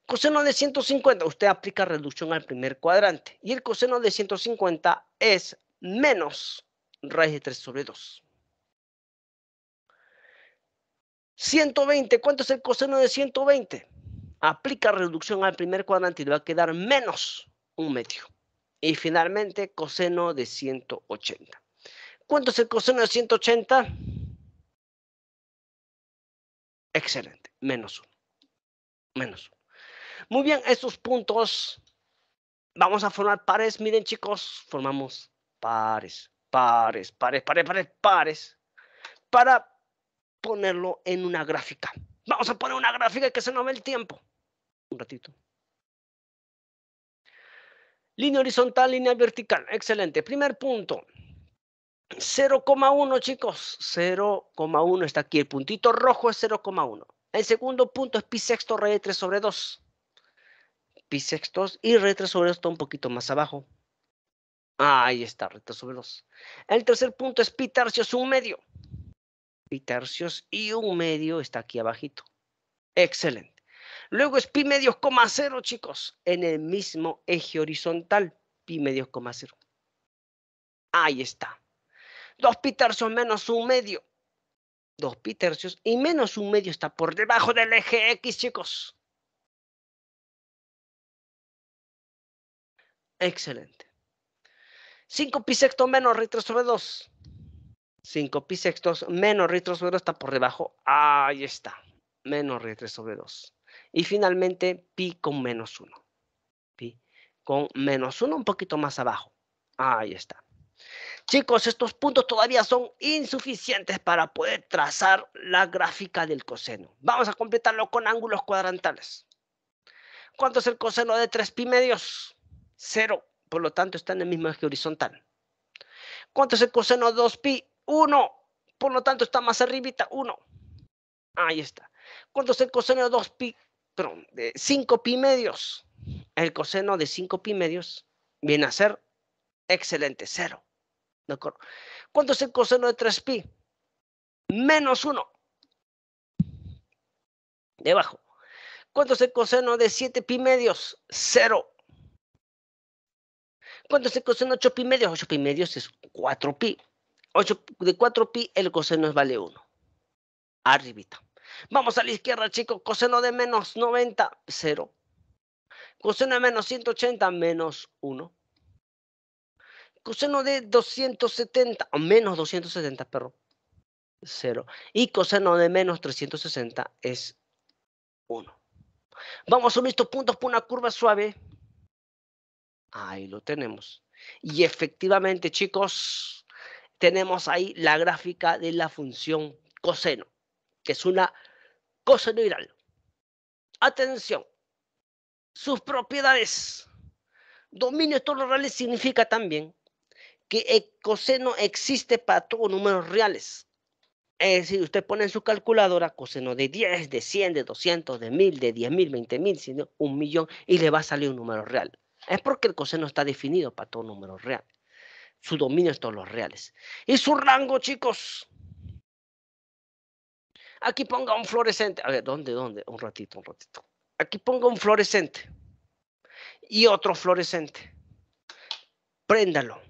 Coseno de 150, usted aplica reducción al primer cuadrante. Y el coseno de 150 es menos raíz de 3 sobre 2. 120, ¿cuánto es el coseno de 120? Aplica reducción al primer cuadrante y le va a quedar menos un medio. Y finalmente, coseno de 180. ¿Cuánto es el coseno de 180? Excelente, menos uno. Menos uno. Muy bien, estos puntos vamos a formar pares. Miren, chicos, formamos pares, pares, pares, pares, pares, pares, para ponerlo en una gráfica. Vamos a poner una gráfica que se nos ve el tiempo. Un ratito. Línea horizontal, línea vertical. Excelente. Primer punto. 0,1 chicos, 0,1 está aquí, el puntito rojo es 0,1. El segundo punto es pi sexto re tres 3 sobre 2. Pi sextos y re 3 sobre 2 está un poquito más abajo. Ahí está, re 3 sobre 2. El tercer punto es pi tercios un medio. Pi tercios y un medio está aquí abajito. Excelente. Luego es pi medios coma cero, chicos, en el mismo eje horizontal. Pi medios coma cero. Ahí está. 2 pi tercios menos 1 medio. 2 pi tercios y menos 1 medio está por debajo del eje X, chicos. Excelente. 5 pi sexto menos retro sobre 2. 5 pi sextos menos retro sobre 2 está por debajo. Ahí está. Menos retro sobre 2. Y finalmente pi con menos 1. Pi con menos 1 un poquito más abajo. Ahí está. Chicos, estos puntos todavía son insuficientes para poder trazar la gráfica del coseno. Vamos a completarlo con ángulos cuadrantales. ¿Cuánto es el coseno de 3pi medios? Cero. Por lo tanto, está en el mismo eje horizontal. ¿Cuánto es el coseno de 2pi? 1. Por lo tanto, está más arribita. 1. Ahí está. ¿Cuánto es el coseno de 2pi? Perdón, de 5pi medios. El coseno de 5pi medios viene a ser excelente, 0. ¿De ¿Cuánto es el coseno de 3pi? Menos 1. Debajo. ¿Cuánto es el coseno de 7pi medios? 0. ¿Cuánto es el coseno de 8pi medios? 8pi medios es 4pi. de 4pi el coseno vale 1. Arribita. Vamos a la izquierda, chicos. Coseno de menos 90, 0. Coseno de menos 180, menos 1 coseno de 270 o menos 270, perro. Cero. Y coseno de menos 360 es 1. Vamos a unir estos puntos por una curva suave. Ahí lo tenemos. Y efectivamente, chicos, tenemos ahí la gráfica de la función coseno, que es una coseno cosenoidal. Atención, sus propiedades. Dominio de reales significa también que el coseno existe para todos números reales. Es decir, usted pone en su calculadora coseno de 10, de 100, de 200, de 1000, de 10.000, 20.000, sino un millón y le va a salir un número real. Es porque el coseno está definido para todo números real. Su dominio es todos los reales. Y su rango, chicos. Aquí ponga un fluorescente. A ver, ¿dónde, dónde? Un ratito, un ratito. Aquí ponga un fluorescente. Y otro fluorescente. Préndalo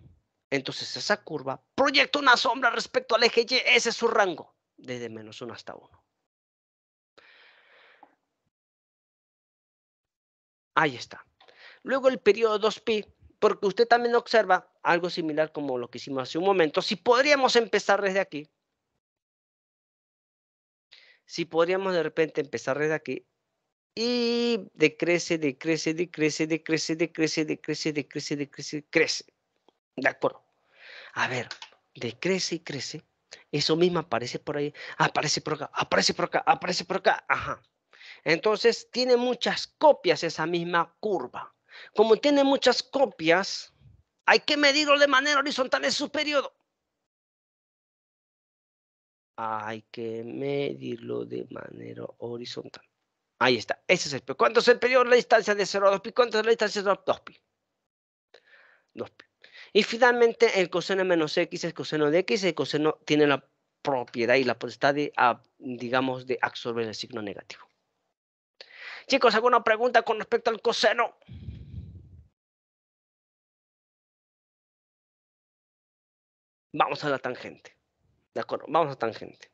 entonces esa curva proyecta una sombra respecto al eje Y, ese es su rango, desde menos 1 hasta 1. Ahí está. Luego el periodo 2pi, porque usted también observa algo similar como lo que hicimos hace un momento. Si podríamos empezar desde aquí, si podríamos de repente empezar desde aquí y decrece, decrece, decrece, decrece, decrece, decrece, decrece, decrece, decrece, de acuerdo. A ver, decrece y crece. Eso mismo aparece por ahí, aparece por acá, aparece por acá, aparece por acá. Ajá. Entonces tiene muchas copias esa misma curva. Como tiene muchas copias, hay que medirlo de manera horizontal en su periodo. Hay que medirlo de manera horizontal. Ahí está. Ese es el periodo. ¿Cuánto es el periodo? La distancia de 0 a 2 pi. ¿Cuánto es la distancia de 2 pi? 2 pi. Y finalmente el coseno menos x es coseno de x, el coseno tiene la propiedad y la potestad de, ah, digamos, de absorber el signo negativo. Chicos, ¿alguna pregunta con respecto al coseno? Vamos a la tangente. De acuerdo, vamos a tangente.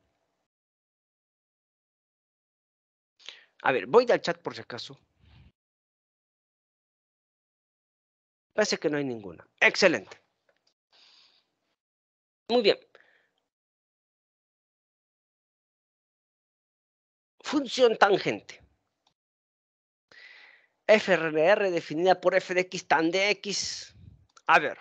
A ver, voy al chat por si acaso. Parece que no hay ninguna. Excelente. Muy bien. Función tangente. FRR definida por f de x tan de x. A ver,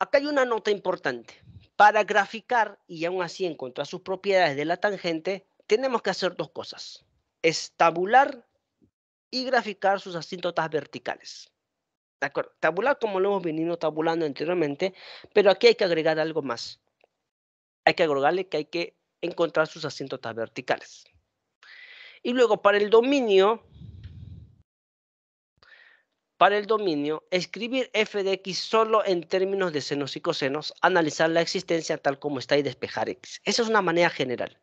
acá hay una nota importante. Para graficar y aún así encontrar sus propiedades de la tangente, tenemos que hacer dos cosas. Estabular y graficar sus asíntotas verticales tabular como lo hemos venido tabulando anteriormente, pero aquí hay que agregar algo más. Hay que agregarle que hay que encontrar sus asíntotas verticales. Y luego para el dominio, para el dominio, escribir f de x solo en términos de senos y cosenos, analizar la existencia tal como está y despejar x. Esa es una manera general.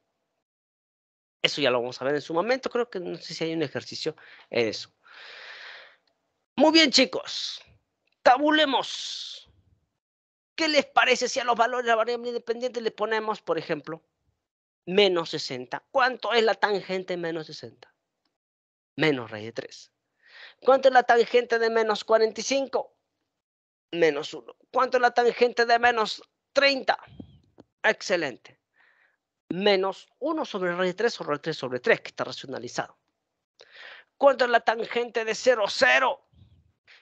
Eso ya lo vamos a ver en su momento, creo que no sé si hay un ejercicio en eso. Muy bien, chicos. Tabulemos. ¿Qué les parece si a los valores de la variable independiente le ponemos, por ejemplo, menos 60? ¿Cuánto es la tangente de menos 60? Menos raíz de 3. ¿Cuánto es la tangente de menos 45? Menos 1. ¿Cuánto es la tangente de menos 30? Excelente. Menos 1 sobre raíz de 3 o raíz de 3 sobre 3, que está racionalizado. ¿Cuánto es la tangente de 0, 0?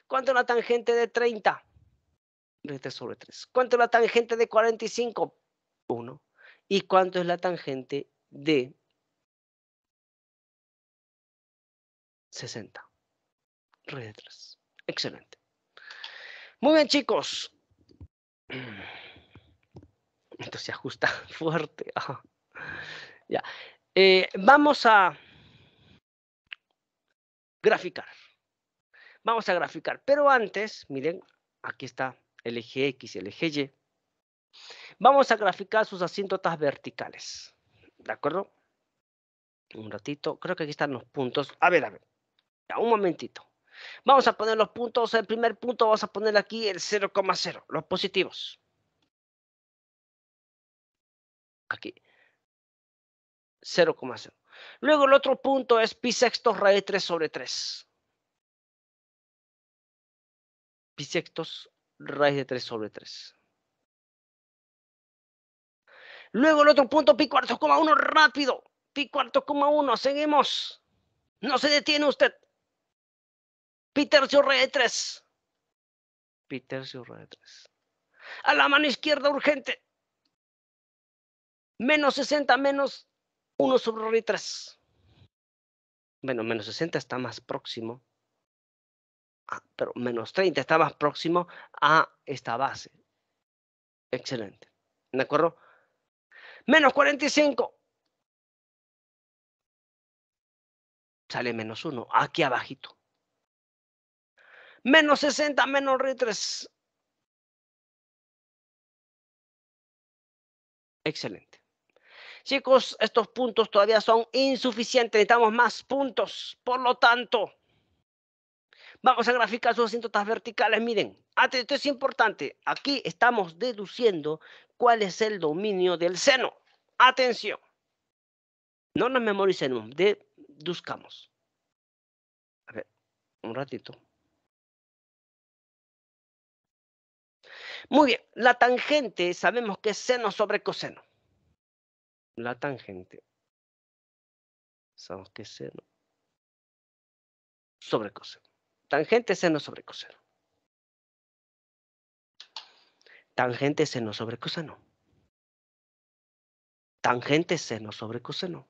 ¿Cuánto es la tangente de 30? De 3 sobre 3. ¿Cuánto es la tangente de 45? 1. ¿Y cuánto es la tangente de 60? Re de 3. Excelente. Muy bien, chicos. Esto se ajusta fuerte. Ah. Ya. Eh, vamos a graficar. Vamos a graficar, pero antes, miren, aquí está el eje X y el eje Y. Vamos a graficar sus asíntotas verticales, ¿de acuerdo? Un ratito, creo que aquí están los puntos. A ver, a ver, ya, un momentito. Vamos a poner los puntos, el primer punto vamos a poner aquí el 0,0, los positivos. Aquí, 0,0. Luego el otro punto es pi sexto raíz 3 sobre 3. bisectos raíz de 3 sobre 3. Luego el otro punto, pi cuarto, coma 1, rápido. Pi cuarto, coma 1, seguimos. No se detiene usted. Pi tercio, raíz de 3. Pi tercio, raíz de 3. A la mano izquierda, urgente. Menos 60, menos 1 sobre raíz de 3. Bueno, menos 60 está más próximo pero menos 30 está más próximo a esta base. Excelente. ¿De acuerdo? Menos 45. Sale menos 1, aquí abajito. Menos 60, menos R3. Excelente. Chicos, estos puntos todavía son insuficientes, necesitamos más puntos. Por lo tanto, Vamos a graficar sus asíntotas verticales. Miren, ah, esto es importante. Aquí estamos deduciendo cuál es el dominio del seno. Atención. No nos memoricemos, deduzcamos. A ver, un ratito. Muy bien, la tangente sabemos que es seno sobre coseno. La tangente. Sabemos que es seno sobre coseno. Tangente seno sobre coseno. Tangente seno sobre coseno. Tangente seno sobre coseno.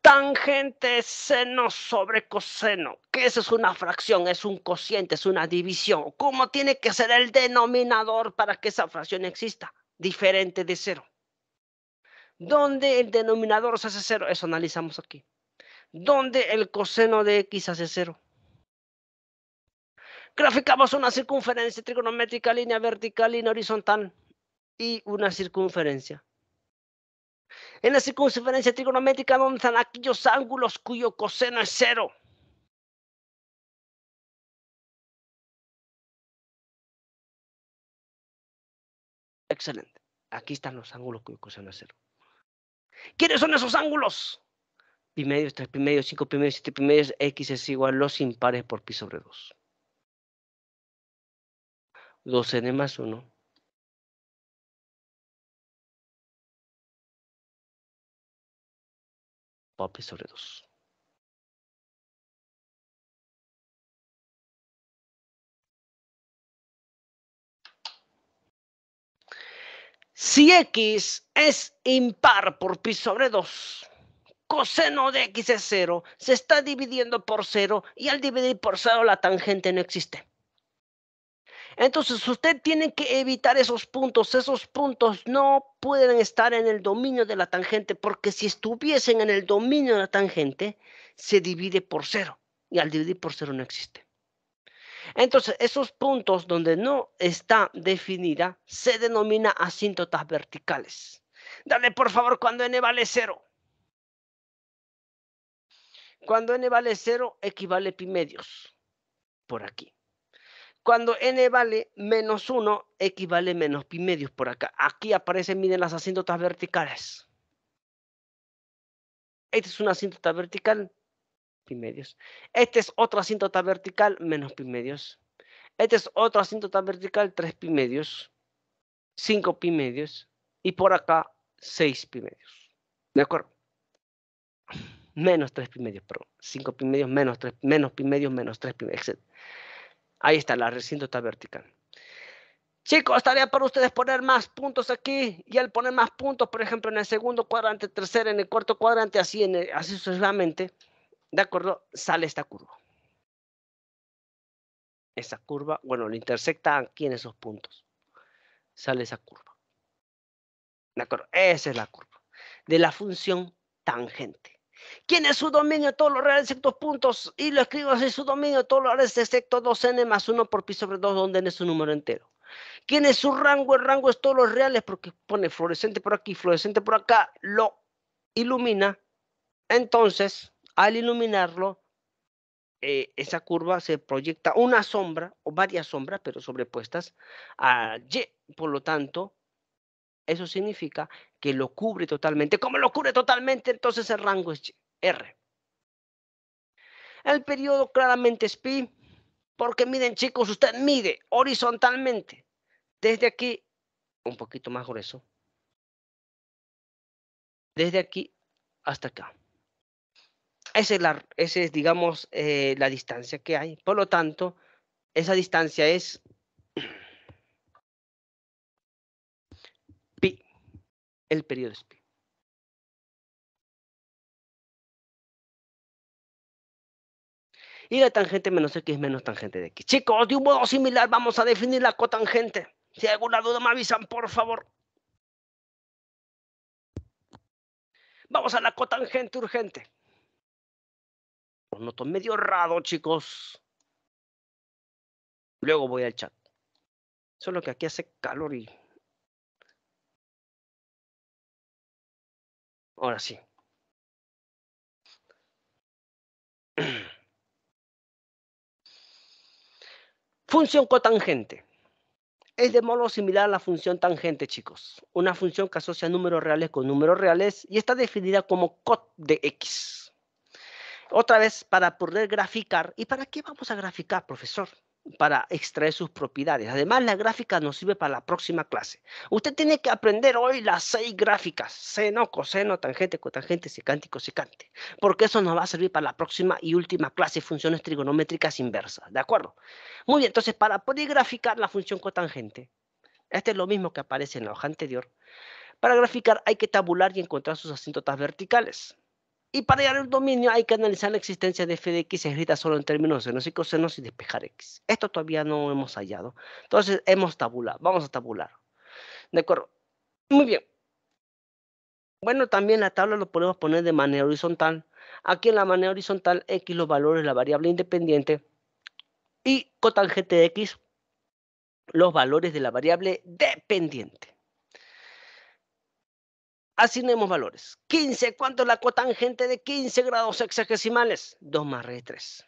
Tangente seno sobre coseno. Que eso es una fracción, es un cociente, es una división. ¿Cómo tiene que ser el denominador para que esa fracción exista? Diferente de cero. ¿Dónde el denominador se hace cero? Eso analizamos aquí. ¿Dónde el coseno de x hace cero? Graficamos una circunferencia trigonométrica, línea vertical, línea horizontal y una circunferencia. En la circunferencia trigonométrica, ¿dónde están aquellos ángulos cuyo coseno es cero? Excelente. Aquí están los ángulos cuyo coseno es cero. ¿Quiénes son esos ángulos? Pi medios, 3 pi medios, 5 pi medios, 7 pi medios, x es igual a los impares por pi sobre 2. 2n n más 1 Papi sobre 2. Si x es impar por pi sobre 2, coseno de x es 0, se está dividiendo por 0 y al dividir por 0 la tangente no existe. Entonces usted tiene que evitar esos puntos. Esos puntos no pueden estar en el dominio de la tangente porque si estuviesen en el dominio de la tangente, se divide por cero. Y al dividir por cero no existe. Entonces, esos puntos donde no está definida se denomina asíntotas verticales. Dale, por favor, cuando n vale cero. Cuando n vale cero, equivale pi medios. Por aquí. Cuando n vale menos 1, x vale menos pi medios por acá. Aquí aparecen, miren, las asíntotas verticales. Esta es una asíntota vertical, pi medios. Esta es otra asíntota vertical, menos pi medios. Esta es otra asíntota vertical, 3 pi medios. 5 pi medios. Y por acá, 6 pi medios. ¿De acuerdo? Menos 3 pi medios, perdón. 5 pi medios, menos 3, menos pi medios, menos 3 pi medios, etc. Ahí está, la recinto está vertical. Chicos, estaría para ustedes poner más puntos aquí. Y al poner más puntos, por ejemplo, en el segundo cuadrante, tercero, en el cuarto cuadrante, así, en así sucesivamente, ¿de acuerdo? Sale esta curva. Esa curva, bueno, la intersecta aquí en esos puntos. Sale esa curva. ¿De acuerdo? Esa es la curva de la función tangente. ¿Quién es su dominio? Todos los reales sectos puntos. Y lo escribo así, su dominio, todos los reales excepto 2n más 1 por pi sobre 2, donde n es un número entero. ¿Quién es su rango? El rango es todos los reales, porque pone fluorescente por aquí, fluorescente por acá, lo ilumina. Entonces, al iluminarlo, eh, esa curva se proyecta una sombra o varias sombras, pero sobrepuestas, a Y. Por lo tanto, eso significa que lo cubre totalmente. Como lo cubre totalmente? Entonces el rango es R. El periodo claramente es pi, porque miren chicos, usted mide horizontalmente desde aquí, un poquito más grueso, desde aquí hasta acá. Esa es, la, esa es digamos, eh, la distancia que hay. Por lo tanto, esa distancia es el periodo SP. Y la tangente menos x menos tangente de x. Chicos, de un modo similar vamos a definir la cotangente. Si hay alguna duda me avisan, por favor. Vamos a la cotangente urgente. Los noto medio raro, chicos. Luego voy al chat. Solo que aquí hace calor y Ahora sí. Función cotangente. Es de modo similar a la función tangente, chicos. Una función que asocia números reales con números reales y está definida como cot de x. Otra vez, para poder graficar. ¿Y para qué vamos a graficar, profesor? para extraer sus propiedades. Además, la gráfica nos sirve para la próxima clase. Usted tiene que aprender hoy las seis gráficas, seno, coseno, tangente, cotangente, secante y cosecante, porque eso nos va a servir para la próxima y última clase, funciones trigonométricas inversas, ¿de acuerdo? Muy bien, entonces, para poder graficar la función cotangente, este es lo mismo que aparece en la hoja anterior, para graficar hay que tabular y encontrar sus asíntotas verticales. Y para llegar al dominio hay que analizar la existencia de f de x escrita solo en términos de senos y cosenos y despejar x. Esto todavía no hemos hallado. Entonces hemos tabulado, vamos a tabular. ¿De acuerdo? Muy bien. Bueno, también la tabla lo podemos poner de manera horizontal. Aquí en la manera horizontal, x los valores de la variable independiente y cotangente de x los valores de la variable dependiente asignemos valores. 15, ¿cuánto es la cotangente de 15 grados hexagesimales? 2 más raíz 3.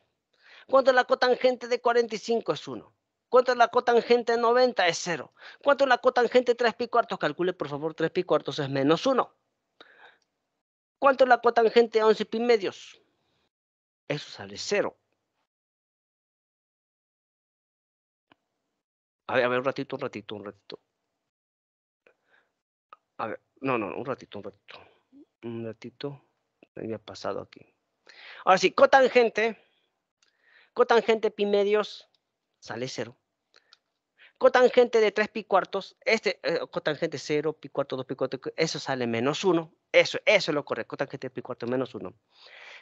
¿Cuánto es la cotangente de 45? Es 1. ¿Cuánto es la cotangente de 90? Es 0. ¿Cuánto es la cotangente de 3 pi cuartos? Calcule, por favor, 3 pi cuartos es menos 1. ¿Cuánto es la cotangente de 11 pi medios? Eso sale 0. A ver, a ver, un ratito, un ratito, un ratito. A ver, no, no, un ratito, un ratito. Un ratito. Me había pasado aquí. Ahora sí, cotangente. Cotangente pi medios sale 0. Cotangente de 3 pi cuartos, este, eh, cotangente 0, pi cuarto, 2 pi cuarto, eso sale menos 1. Eso, eso es lo correcto. Cotangente de pi cuarto menos 1.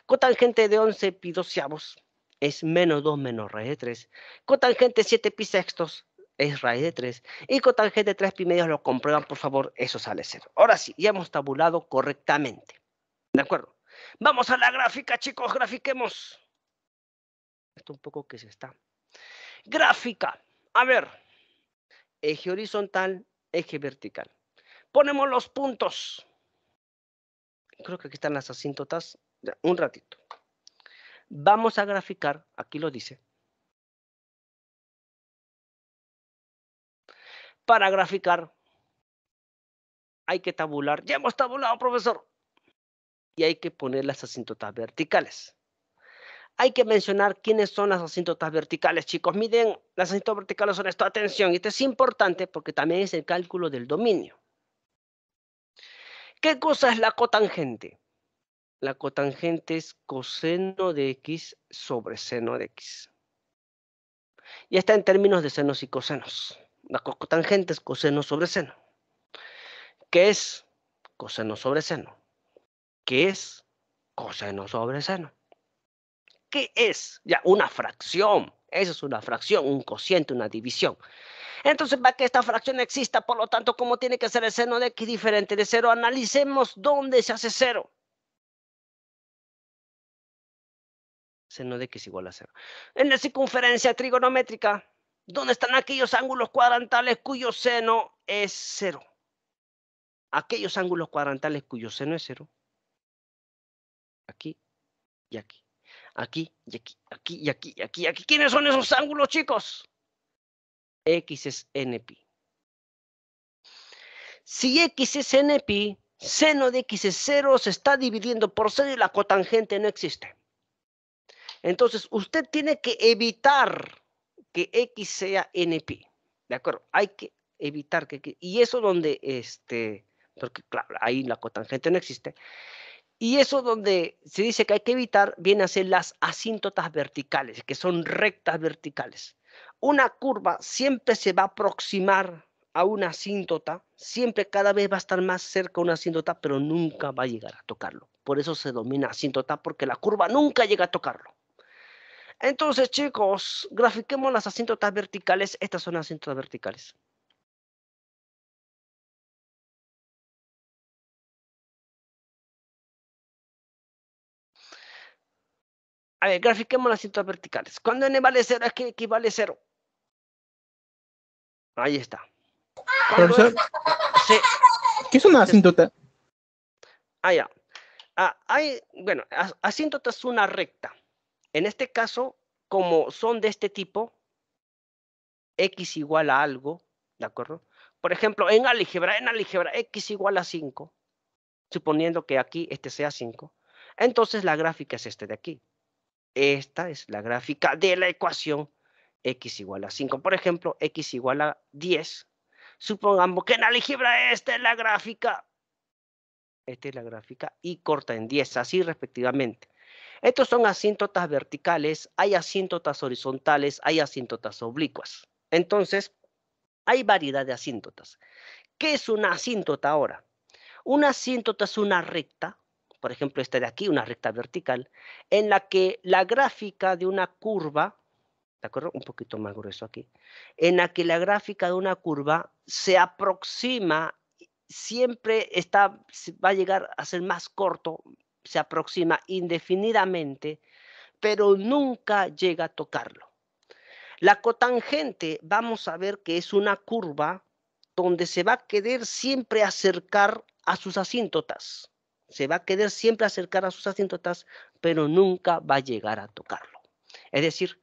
Cotangente de 11 pi doceavos es menos 2 menos raíz de 3. Cotangente 7 pi sextos es raíz de 3 y cotangente de 3 pi medios lo comprueban, por favor, eso sale cero. Ahora sí, ya hemos tabulado correctamente. ¿De acuerdo? Vamos a la gráfica, chicos, grafiquemos. Esto un poco que se está. Gráfica. A ver, eje horizontal, eje vertical. Ponemos los puntos. Creo que aquí están las asíntotas. Un ratito. Vamos a graficar, aquí lo dice, para graficar hay que tabular. Ya hemos tabulado, profesor. Y hay que poner las asíntotas verticales. Hay que mencionar quiénes son las asíntotas verticales, chicos. Miren, las asíntotas verticales son esto. Atención, esto es importante porque también es el cálculo del dominio. ¿Qué cosa es la cotangente? La cotangente es coseno de x sobre seno de x. Y está en términos de senos y cosenos la cotangente es coseno sobre seno. ¿Qué es coseno sobre seno? ¿Qué es coseno sobre seno? ¿Qué es? Ya, una fracción. Esa es una fracción, un cociente, una división. Entonces, para que esta fracción exista, por lo tanto, ¿cómo tiene que ser el seno de x diferente de cero? Analicemos dónde se hace cero. Seno de x igual a cero. En la circunferencia trigonométrica, ¿Dónde están aquellos ángulos cuadrantales cuyo seno es cero? Aquellos ángulos cuadrantales cuyo seno es cero. Aquí y aquí. Aquí y aquí, aquí y aquí, y aquí, aquí. ¿Quiénes son esos ángulos, chicos? X es NP. Si X es NP, seno de X es cero, se está dividiendo por cero y la cotangente no existe. Entonces, usted tiene que evitar que X sea NP. ¿De acuerdo? Hay que evitar que... Y eso donde, este, porque claro, ahí la cotangente no existe. Y eso donde se dice que hay que evitar viene a ser las asíntotas verticales, que son rectas verticales. Una curva siempre se va a aproximar a una asíntota, siempre cada vez va a estar más cerca a una asíntota, pero nunca va a llegar a tocarlo. Por eso se domina asíntota, porque la curva nunca llega a tocarlo. Entonces, chicos, grafiquemos las asíntotas verticales. Estas son las asíntotas verticales. A ver, grafiquemos las asíntotas verticales. Cuando n vale 0 es que equivale cero? Ahí está. ¿Qué es una asíntota? Ah, ya. Ah, hay, bueno, asíntota es una recta. En este caso, como son de este tipo, x igual a algo, ¿de acuerdo? Por ejemplo, en álgebra, en álgebra, x igual a 5, suponiendo que aquí este sea 5, entonces la gráfica es este de aquí. Esta es la gráfica de la ecuación x igual a 5. Por ejemplo, x igual a 10. Supongamos que en álgebra esta es la gráfica. Esta es la gráfica y corta en 10, así respectivamente. Estos son asíntotas verticales, hay asíntotas horizontales, hay asíntotas oblicuas. Entonces, hay variedad de asíntotas. ¿Qué es una asíntota ahora? Una asíntota es una recta, por ejemplo esta de aquí, una recta vertical, en la que la gráfica de una curva, ¿de acuerdo? Un poquito más grueso aquí, en la que la gráfica de una curva se aproxima, siempre está, va a llegar a ser más corto, se aproxima indefinidamente, pero nunca llega a tocarlo. La cotangente, vamos a ver que es una curva donde se va a querer siempre acercar a sus asíntotas. Se va a querer siempre acercar a sus asíntotas, pero nunca va a llegar a tocarlo. Es decir,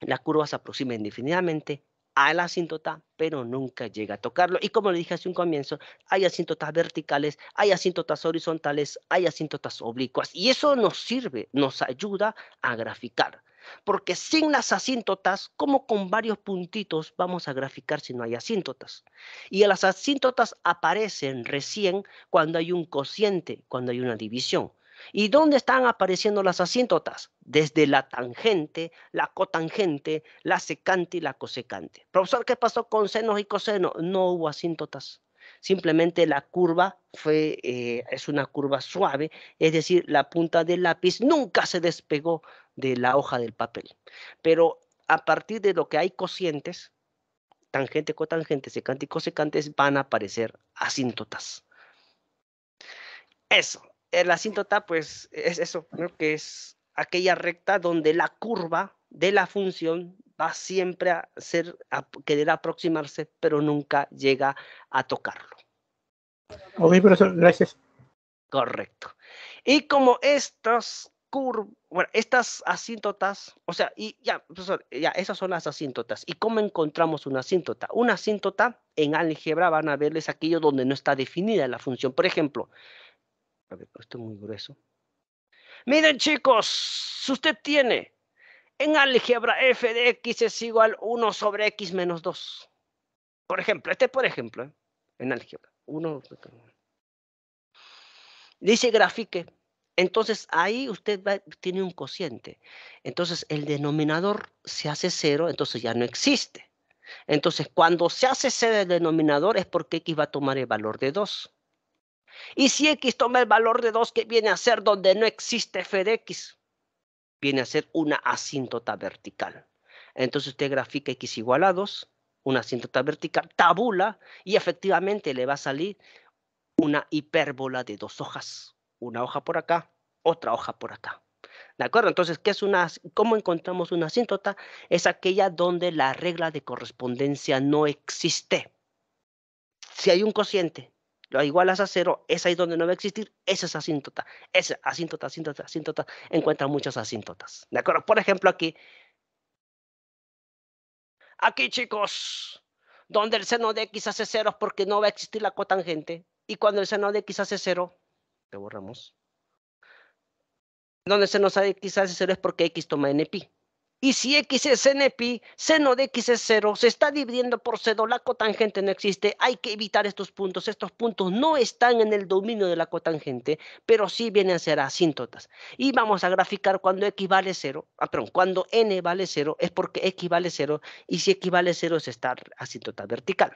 la curva se aproxima indefinidamente, a la asíntota, pero nunca llega a tocarlo. Y como le dije hace un comienzo, hay asíntotas verticales, hay asíntotas horizontales, hay asíntotas oblicuas. Y eso nos sirve, nos ayuda a graficar. Porque sin las asíntotas, ¿cómo con varios puntitos, vamos a graficar si no hay asíntotas. Y las asíntotas aparecen recién cuando hay un cociente, cuando hay una división. ¿Y dónde están apareciendo las asíntotas? Desde la tangente, la cotangente, la secante y la cosecante. Profesor, ¿qué pasó con senos y cosenos? No hubo asíntotas. Simplemente la curva fue, eh, es una curva suave, es decir, la punta del lápiz nunca se despegó de la hoja del papel. Pero a partir de lo que hay cocientes, tangente, cotangente, secante y cosecantes, van a aparecer asíntotas. Eso la asíntota, pues es eso, creo que es aquella recta donde la curva de la función va siempre a, ser, a querer aproximarse, pero nunca llega a tocarlo. Ok, profesor, gracias. Correcto. Y como estas curvas, bueno, estas asíntotas, o sea, y ya, profesor, ya, esas son las asíntotas. ¿Y cómo encontramos una asíntota? Una asíntota en álgebra van a verles aquello donde no está definida la función. Por ejemplo, a ver, esto es muy grueso. Miren chicos, si usted tiene en álgebra f de x es igual 1 sobre x menos 2. Por ejemplo, este por ejemplo, ¿eh? en álgebra. 1. Dice grafique. Entonces ahí usted tiene un cociente. Entonces el denominador se hace cero, entonces ya no existe. Entonces cuando se hace cero el denominador es porque x va a tomar el valor de 2. Y si X toma el valor de 2, que viene a ser donde no existe f de X, viene a ser una asíntota vertical. Entonces usted grafica X igual a 2, una asíntota vertical, tabula, y efectivamente le va a salir una hipérbola de dos hojas. Una hoja por acá, otra hoja por acá. ¿De acuerdo? Entonces, ¿qué es una, ¿cómo encontramos una asíntota? Es aquella donde la regla de correspondencia no existe. Si hay un cociente lo igualas a cero, es ahí donde no va a existir, esa es asíntota, esa asíntota, asíntota, asíntota, encuentra muchas asíntotas. ¿De acuerdo? Por ejemplo, aquí. Aquí, chicos, donde el seno de x hace cero es porque no va a existir la cotangente. Y cuando el seno de x hace cero, te borramos. Donde el seno de x hace cero es porque x toma pi. Y si x es n pi, seno de x es 0, se está dividiendo por 0, la cotangente no existe, hay que evitar estos puntos, estos puntos no están en el dominio de la cotangente, pero sí vienen a ser asíntotas. Y vamos a graficar cuando x vale 0, ah, perdón, cuando n vale 0 es porque x vale 0 y si x vale 0 es estar asíntota vertical.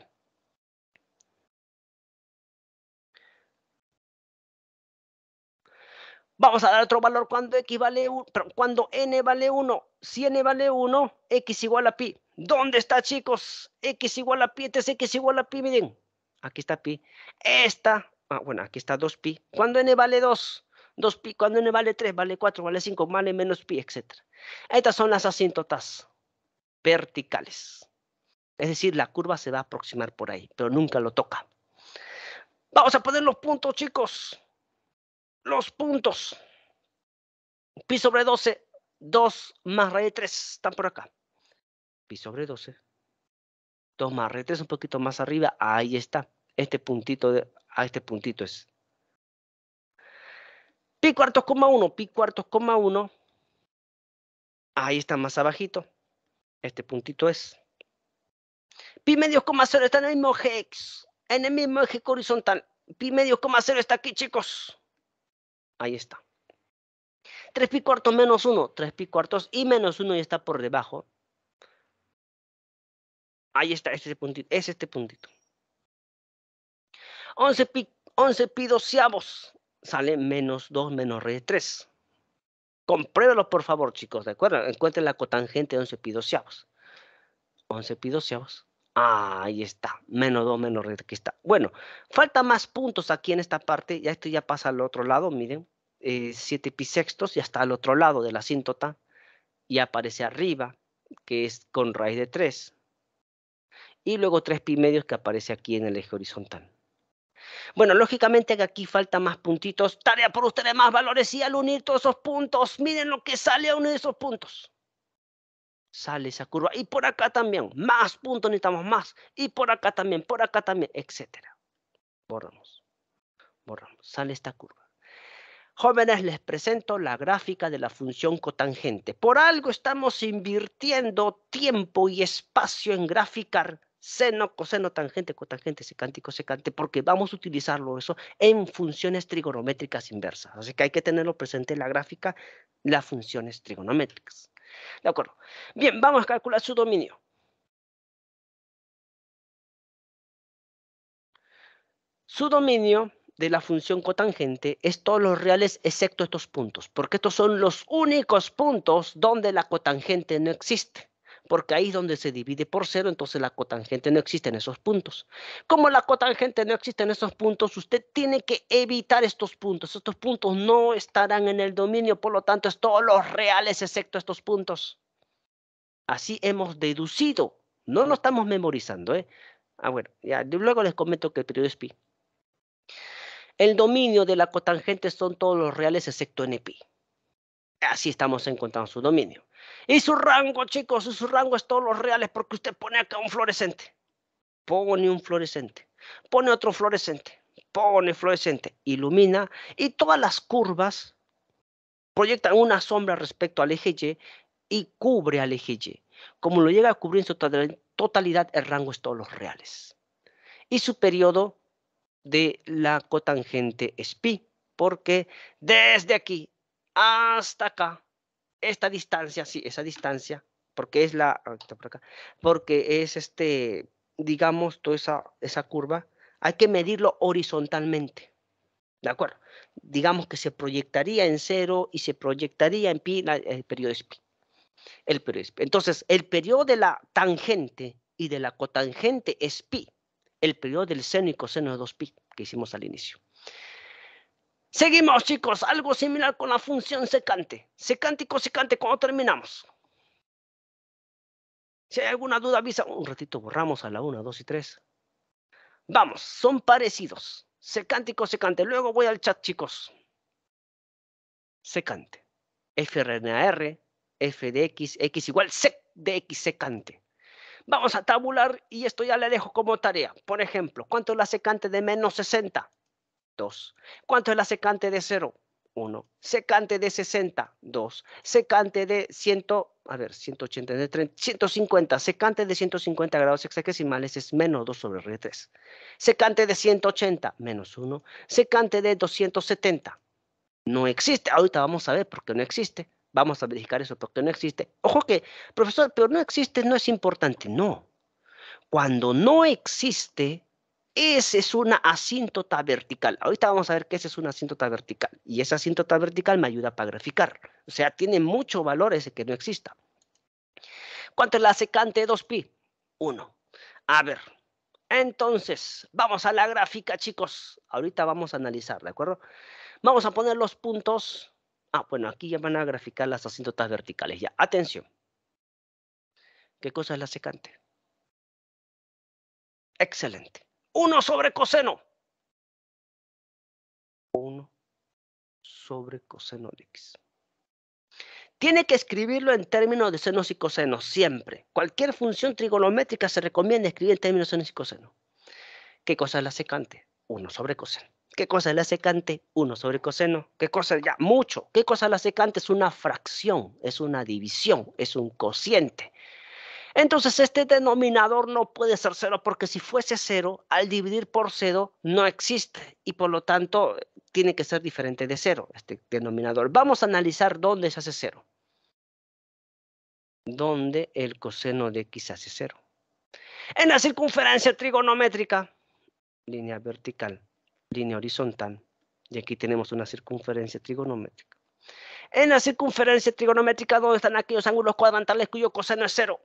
Vamos a dar otro valor cuando x vale cuando n vale 1, si n vale 1, x igual a pi. ¿Dónde está, chicos? X igual a pi, este es x igual a pi, miren. Aquí está pi. Esta, ah, bueno, aquí está 2pi. Cuando n vale 2, 2pi. Cuando n vale 3, vale 4, vale 5, vale menos pi, etc. Estas son las asíntotas verticales. Es decir, la curva se va a aproximar por ahí, pero nunca lo toca. Vamos a poner los puntos, chicos los puntos. Pi sobre 12, 2 más raíz de 3, están por acá. Pi sobre 12, 2 más raíz de 3, un poquito más arriba, ahí está. Este puntito, de, a ah, este puntito es. Pi cuartos, coma 1, pi cuartos, coma 1. Ahí está más abajito. Este puntito es. Pi medios, coma 0, está en el mismo hex, en el mismo eje horizontal. Pi medios, coma 0 está aquí, chicos. Ahí está. 3 pi cuartos menos 1, 3 pi cuartos y menos 1 ya está por debajo. Ahí está, este es este puntito, este puntito. 11 pi, 11 doceavos, sale menos 2 menos raíz 3. Compruébalo por favor, chicos, ¿de acuerdo? Encuentren la cotangente de 11 pi doceavos. 11 pi doceavos Ah, ahí está, menos 2, menos aquí está. Bueno, falta más puntos aquí en esta parte, ya esto ya pasa al otro lado, miren, 7 eh, pi sextos ya está al otro lado de la asíntota y aparece arriba, que es con raíz de 3. Y luego 3 pi medios que aparece aquí en el eje horizontal. Bueno, lógicamente que aquí falta más puntitos. Tarea por ustedes más valores y al unir todos esos puntos, miren lo que sale a unir esos puntos sale esa curva y por acá también, más puntos necesitamos más y por acá también, por acá también, etcétera. Borramos. Borramos. Sale esta curva. Jóvenes, les presento la gráfica de la función cotangente. Por algo estamos invirtiendo tiempo y espacio en graficar seno, coseno, tangente, cotangente, secante, y cosecante, porque vamos a utilizarlo eso en funciones trigonométricas inversas. Así que hay que tenerlo presente en la gráfica, las funciones trigonométricas. De acuerdo. Bien, vamos a calcular su dominio. Su dominio de la función cotangente es todos los reales excepto estos puntos, porque estos son los únicos puntos donde la cotangente no existe porque ahí es donde se divide por cero, entonces la cotangente no existe en esos puntos. Como la cotangente no existe en esos puntos, usted tiene que evitar estos puntos. Estos puntos no estarán en el dominio, por lo tanto, es todos los reales excepto estos puntos. Así hemos deducido. No lo estamos memorizando, ¿eh? Ah, bueno, ya, luego les comento que el periodo es pi. El dominio de la cotangente son todos los reales excepto en pi. Así estamos encontrando su dominio. Y su rango, chicos, su rango es todos los reales porque usted pone acá un fluorescente. Pone un fluorescente. Pone otro fluorescente. Pone fluorescente. Ilumina. Y todas las curvas proyectan una sombra respecto al eje Y y cubre al eje Y. Como lo llega a cubrir en su totalidad, el rango es todos los reales. Y su periodo de la cotangente es pi, porque desde aquí hasta acá. Esta distancia, sí, esa distancia, porque es la, ah, acá, porque es este, digamos, toda esa, esa curva, hay que medirlo horizontalmente. ¿De acuerdo? Digamos que se proyectaría en cero y se proyectaría en pi el periodo es pi. El pi. Entonces, el periodo de la tangente y de la cotangente es pi. El periodo del seno y coseno de 2pi que hicimos al inicio. Seguimos, chicos. Algo similar con la función secante. Secante y cosecante cuando terminamos. Si hay alguna duda, avisa. Un ratito borramos a la 1, 2 y 3. Vamos, son parecidos. Secante y cosecante. Luego voy al chat, chicos. Secante. FRNAR, F de X, X igual, sec de X secante. Vamos a tabular y esto ya le dejo como tarea. Por ejemplo, ¿cuánto es la secante de menos 60? 2. ¿Cuánto es la secante de 0? 1. Secante de 60, 2. Secante de 100, a ver, 180, de 150. Secante de 150 grados hexadecimales es menos 2 sobre r 3. Secante de 180, menos 1. Secante de 270. No existe. Ahorita vamos a ver por qué no existe. Vamos a verificar eso porque no existe. Ojo que, profesor, pero no existe, no es importante. No. Cuando no existe, ese es una asíntota vertical. Ahorita vamos a ver qué es, es una asíntota vertical. Y esa asíntota vertical me ayuda para graficar. O sea, tiene mucho valor ese que no exista. ¿Cuánto es la secante de 2pi? 1. A ver, entonces, vamos a la gráfica, chicos. Ahorita vamos a analizar, ¿de acuerdo? Vamos a poner los puntos. Ah, bueno, aquí ya van a graficar las asíntotas verticales. Ya, atención. ¿Qué cosa es la secante? Excelente. 1 sobre coseno. 1 sobre coseno de x. Tiene que escribirlo en términos de senos y cosenos, siempre. Cualquier función trigonométrica se recomienda escribir en términos de senos y cosenos. ¿Qué cosa es la secante? 1 sobre coseno. ¿Qué cosa es la secante? 1 sobre coseno. ¿Qué cosa es ya? Mucho. ¿Qué cosa la secante? Es una fracción, es una división, es un cociente. Entonces este denominador no puede ser cero porque si fuese cero, al dividir por cero no existe y por lo tanto tiene que ser diferente de cero este denominador. Vamos a analizar dónde se hace cero. Dónde el coseno de x hace cero. En la circunferencia trigonométrica, línea vertical, línea horizontal, y aquí tenemos una circunferencia trigonométrica. En la circunferencia trigonométrica, ¿dónde están aquellos ángulos cuadrantales cuyo coseno es cero?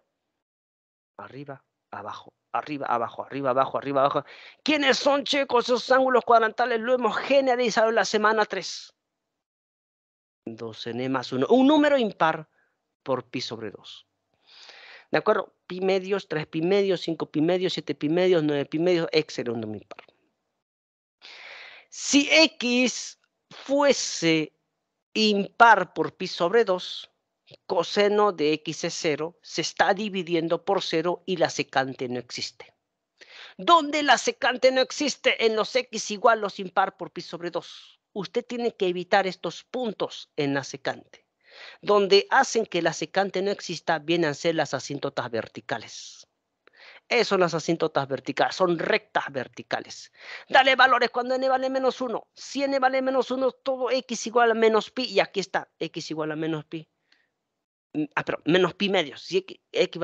arriba, abajo, arriba, abajo, arriba, abajo, arriba, abajo. ¿Quiénes son, chicos? Esos ángulos cuadrantales lo hemos generalizado en la semana 3. 12n más 1, un número impar por pi sobre 2. ¿De acuerdo? Pi medios, 3 pi medios, 5 pi medios, 7 pi medios, 9 pi medios, x era un número impar. Si x fuese impar por pi sobre 2, coseno de x es 0, se está dividiendo por 0 y la secante no existe. ¿Dónde la secante no existe? En los x igual o sin impar por pi sobre 2. Usted tiene que evitar estos puntos en la secante. Donde hacen que la secante no exista, vienen a ser las asíntotas verticales. Esas son las asíntotas verticales, son rectas verticales. Dale valores cuando n vale menos 1. Si n vale menos 1, todo x igual a menos pi. Y aquí está, x igual a menos pi Mm, ah, pero menos pi medios. Si x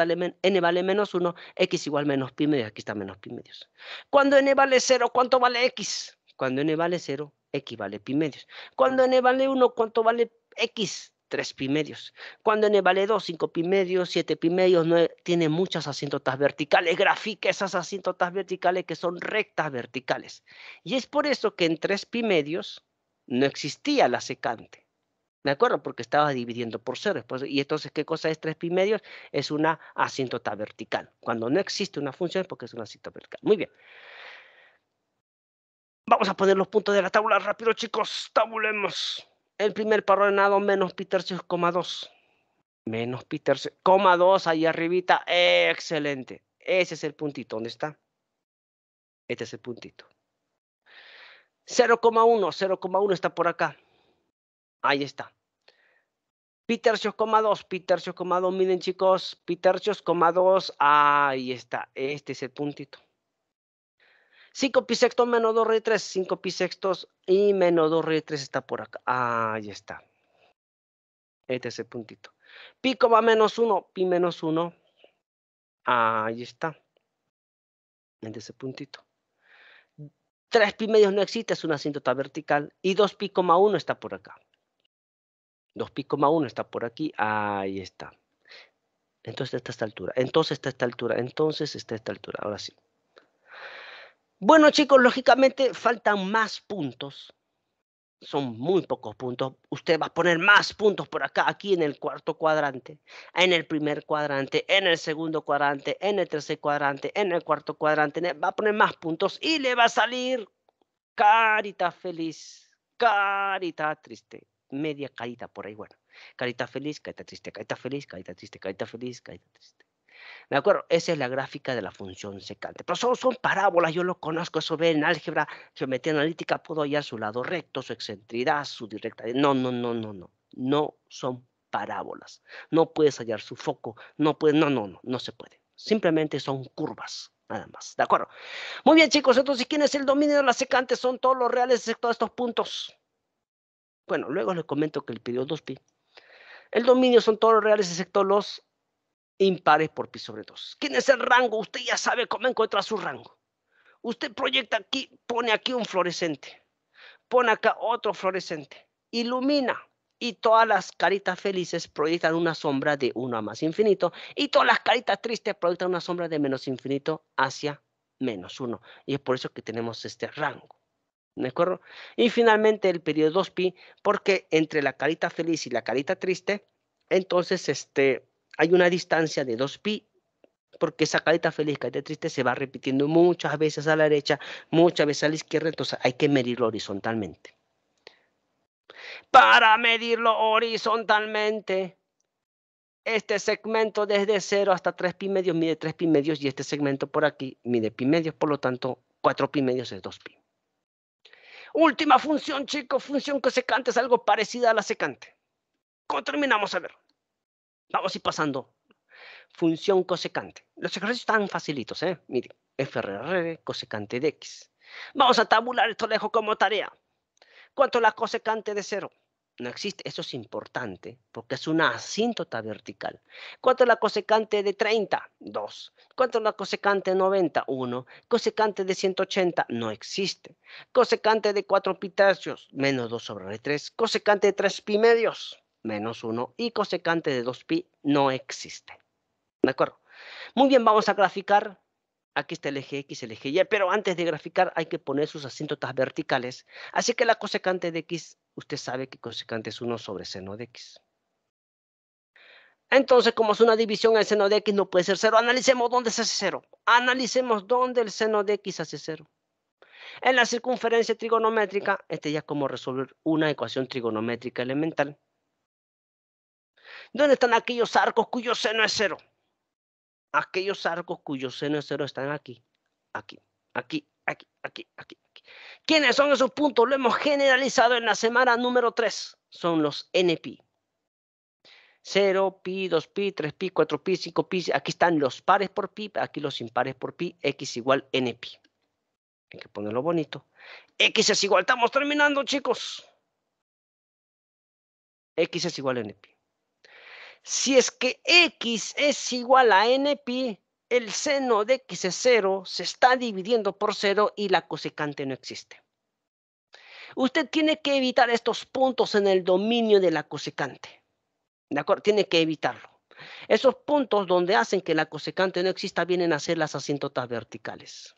n vale menos 1, x igual menos pi medios. Aquí está menos pi medios. Cuando n vale 0, ¿cuánto vale x? Cuando n vale 0, x vale pi medios. Cuando n vale 1, ¿cuánto vale x? 3 pi medios. Cuando n vale 2, 5 pi medios, 7 pi medios, 9, tiene muchas asíntotas verticales. Grafica esas asíntotas verticales que son rectas verticales. Y es por eso que en 3 pi medios no existía la secante. ¿De acuerdo? Porque estaba dividiendo por cero. Pues, y entonces, ¿qué cosa es 3 pi medios? Es una asíntota vertical. Cuando no existe una función es porque es una asíntota vertical. Muy bien. Vamos a poner los puntos de la tabla rápido, chicos. Tabulemos. El primer ordenado, menos pi tercios, coma 2. Menos pi tercios, coma 2 ahí arribita. Excelente. Ese es el puntito. ¿Dónde está? Este es el puntito. 0,1, 0,1 está por acá. Ahí está. Pi tercios, coma 2, pi tercios, coma 2, miren chicos, pi tercios, coma 2, ahí está, este es el puntito. 5 pi sexto menos 2 raíz 3, 5 pi sextos y menos 2 raíz 3 está por acá, ahí está. Este es el puntito. Pi coma menos 1, pi menos 1, ahí está. Este es el puntito. 3 pi medios no existe, es una asíntota vertical y 2 pi coma 1 está por acá. 2 uno está por aquí, ahí está. Entonces está esta altura, entonces está esta altura, entonces está esta altura, ahora sí. Bueno chicos, lógicamente faltan más puntos, son muy pocos puntos. Usted va a poner más puntos por acá, aquí en el cuarto cuadrante, en el primer cuadrante, en el segundo cuadrante, en el tercer cuadrante, en el cuarto cuadrante. Va a poner más puntos y le va a salir carita feliz, carita triste media carita por ahí, bueno. Carita feliz, carita triste, carita feliz, carita triste, carita feliz, carita triste. ¿De acuerdo? Esa es la gráfica de la función secante. Pero solo son parábolas, yo lo conozco, eso ve en álgebra, geometría analítica, puedo hallar su lado recto, su excentricidad, su directa. No, no, no, no, no. No son parábolas. No puedes hallar su foco, no puedes, no, no, no, no se puede. Simplemente son curvas nada más. ¿De acuerdo? Muy bien, chicos. Entonces, ¿quién es el dominio de la secante? Son todos los reales excepto estos puntos. Bueno, luego les comento que le pidió 2pi. El dominio son todos los reales excepto los impares por pi sobre 2. ¿Quién es el rango? Usted ya sabe cómo encuentra su rango. Usted proyecta aquí, pone aquí un fluorescente, pone acá otro fluorescente, ilumina y todas las caritas felices proyectan una sombra de 1 a más infinito y todas las caritas tristes proyectan una sombra de menos infinito hacia menos 1. Y es por eso que tenemos este rango. ¿De acuerdo? Y finalmente el periodo 2pi, porque entre la carita feliz y la carita triste, entonces este, hay una distancia de 2pi, porque esa carita feliz, carita triste se va repitiendo muchas veces a la derecha, muchas veces a la izquierda, entonces hay que medirlo horizontalmente. Para medirlo horizontalmente, este segmento desde 0 hasta 3 pi medios mide 3 pi medios y este segmento por aquí mide pi medios, por lo tanto 4 pi medios es 2 pi. Última función, chicos, función cosecante es algo parecida a la secante. ¿Cómo terminamos? A ver, vamos a ir pasando. Función cosecante. Los ejercicios están facilitos, ¿eh? Miren, FRR cosecante de X. Vamos a tabular esto lejos como tarea. ¿Cuánto es la cosecante de cero? no existe. Eso es importante porque es una asíntota vertical. ¿Cuánto es la cosecante de 30? 2. ¿Cuánto es la cosecante de 90? 1. Cosecante de 180? No existe. Cosecante de 4 tercios? Menos 2 sobre 3. Cosecante de 3 pi medios? Menos 1. Y cosecante de 2 pi no existe. ¿De acuerdo? Muy bien, vamos a graficar. Aquí está el eje X, el eje Y, pero antes de graficar hay que poner sus asíntotas verticales. Así que la cosecante de X usted sabe que cosecante es 1 sobre seno de x. Entonces, como es una división, el seno de x no puede ser 0. Analicemos dónde se hace 0. Analicemos dónde el seno de x hace 0. En la circunferencia trigonométrica, este ya es como resolver una ecuación trigonométrica elemental. ¿Dónde están aquellos arcos cuyo seno es 0? Aquellos arcos cuyo seno es 0 están aquí, aquí, aquí, aquí, aquí, aquí. ¿Quiénes son esos puntos? Lo hemos generalizado en la semana número 3. Son los NP. 0, pi, 2pi, 3pi, 4pi, 5pi. Aquí están los pares por pi, aquí los impares por pi. X igual NP. Hay que ponerlo bonito. X es igual. Estamos terminando, chicos. X es igual a NP. Si es que X es igual a NP, el seno de x es 0, se está dividiendo por cero y la cosecante no existe. Usted tiene que evitar estos puntos en el dominio de la cosecante. ¿De acuerdo? Tiene que evitarlo. Esos puntos donde hacen que la cosecante no exista vienen a ser las asíntotas verticales.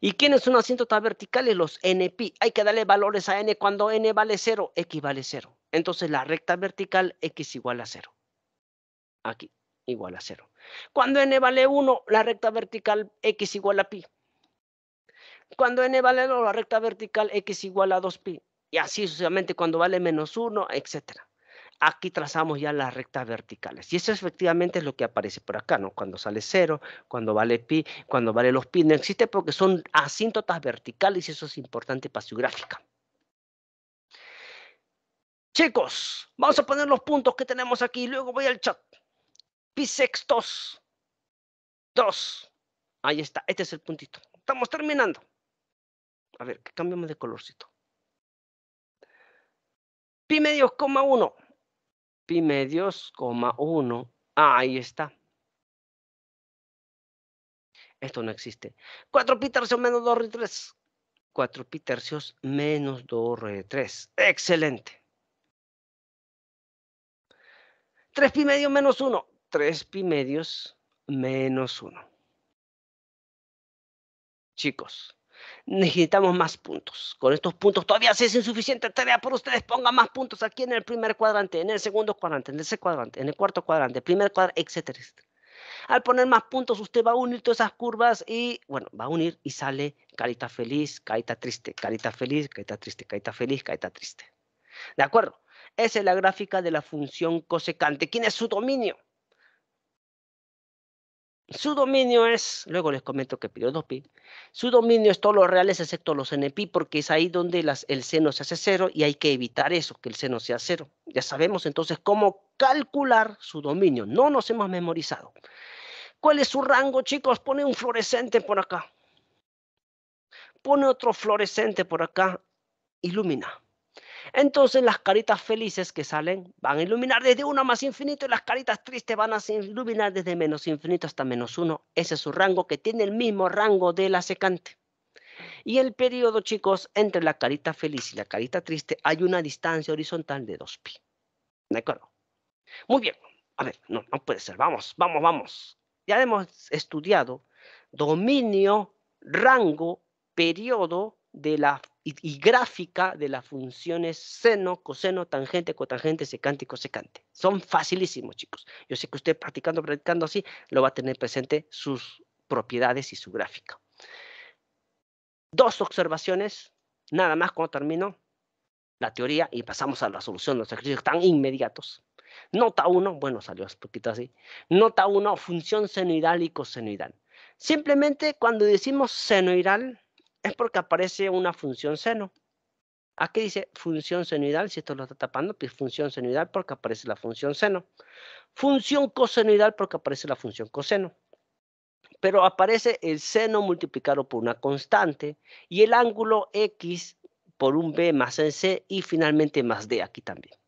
¿Y quiénes son asíntotas verticales? Los NP. Hay que darle valores a n cuando n vale cero, x vale 0. Entonces la recta vertical x igual a 0. Aquí, igual a cero. Cuando n vale 1, la recta vertical x igual a pi. Cuando n vale 2, la recta vertical x igual a 2pi. Y así sucesivamente cuando vale menos 1, etcétera. Aquí trazamos ya las rectas verticales. Y eso efectivamente es lo que aparece por acá, ¿no? Cuando sale 0, cuando vale pi, cuando vale los pi. No existe porque son asíntotas verticales y eso es importante para su gráfica. Chicos, vamos a poner los puntos que tenemos aquí y luego voy al chat sextos. Dos. Ahí está. Este es el puntito. Estamos terminando. A ver, que cambiamos de colorcito. Pi medios, coma uno. Pi medios, coma uno. Ahí está. Esto no existe. Cuatro pi tercios menos dos re tres. Cuatro pi tercios menos dos re tres. Excelente. 3 pi medios menos 1. 3 pi medios menos 1. Chicos, necesitamos más puntos. Con estos puntos todavía es insuficiente tarea por ustedes. Pongan más puntos aquí en el primer cuadrante, en el segundo cuadrante, en el tercer cuadrante, en el cuarto cuadrante, primer cuadrante, etc. Al poner más puntos, usted va a unir todas esas curvas y, bueno, va a unir y sale carita feliz, carita triste, carita feliz, carita triste, carita feliz, carita triste. ¿De acuerdo? Esa es la gráfica de la función cosecante. ¿Quién es su dominio? Su dominio es, luego les comento que pidió dos pi, su dominio es todos los reales excepto los npi, porque es ahí donde el seno se hace cero y hay que evitar eso, que el seno sea cero. Ya sabemos entonces cómo calcular su dominio, no nos hemos memorizado. ¿Cuál es su rango, chicos? Pone un fluorescente por acá. Pone otro fluorescente por acá. Ilumina. Entonces las caritas felices que salen van a iluminar desde 1 más infinito y las caritas tristes van a iluminar desde menos infinito hasta menos 1. Ese es su rango que tiene el mismo rango de la secante. Y el periodo, chicos, entre la carita feliz y la carita triste hay una distancia horizontal de 2pi. ¿De acuerdo? Muy bien. A ver, no, puede ser. Vamos, vamos, vamos. Ya hemos estudiado dominio, rango, periodo de la y, gráfica de las funciones seno, coseno, tangente, cotangente, secante y cosecante. Son facilísimos, chicos. Yo sé que usted practicando, practicando así, lo va a tener presente sus propiedades y su gráfica. Dos observaciones, nada más cuando termino la teoría y pasamos a la solución los ejercicios tan inmediatos. Nota 1, bueno, salió un poquito así. Nota 1, función senoidal y cosenoidal. Simplemente cuando decimos senoidal, es porque aparece una función seno. Aquí dice función senoidal, si esto lo está tapando, pues función senoidal porque aparece la función seno. Función cosenoidal porque aparece la función coseno. Pero aparece el seno multiplicado por una constante y el ángulo X por un B más C y finalmente más D aquí también.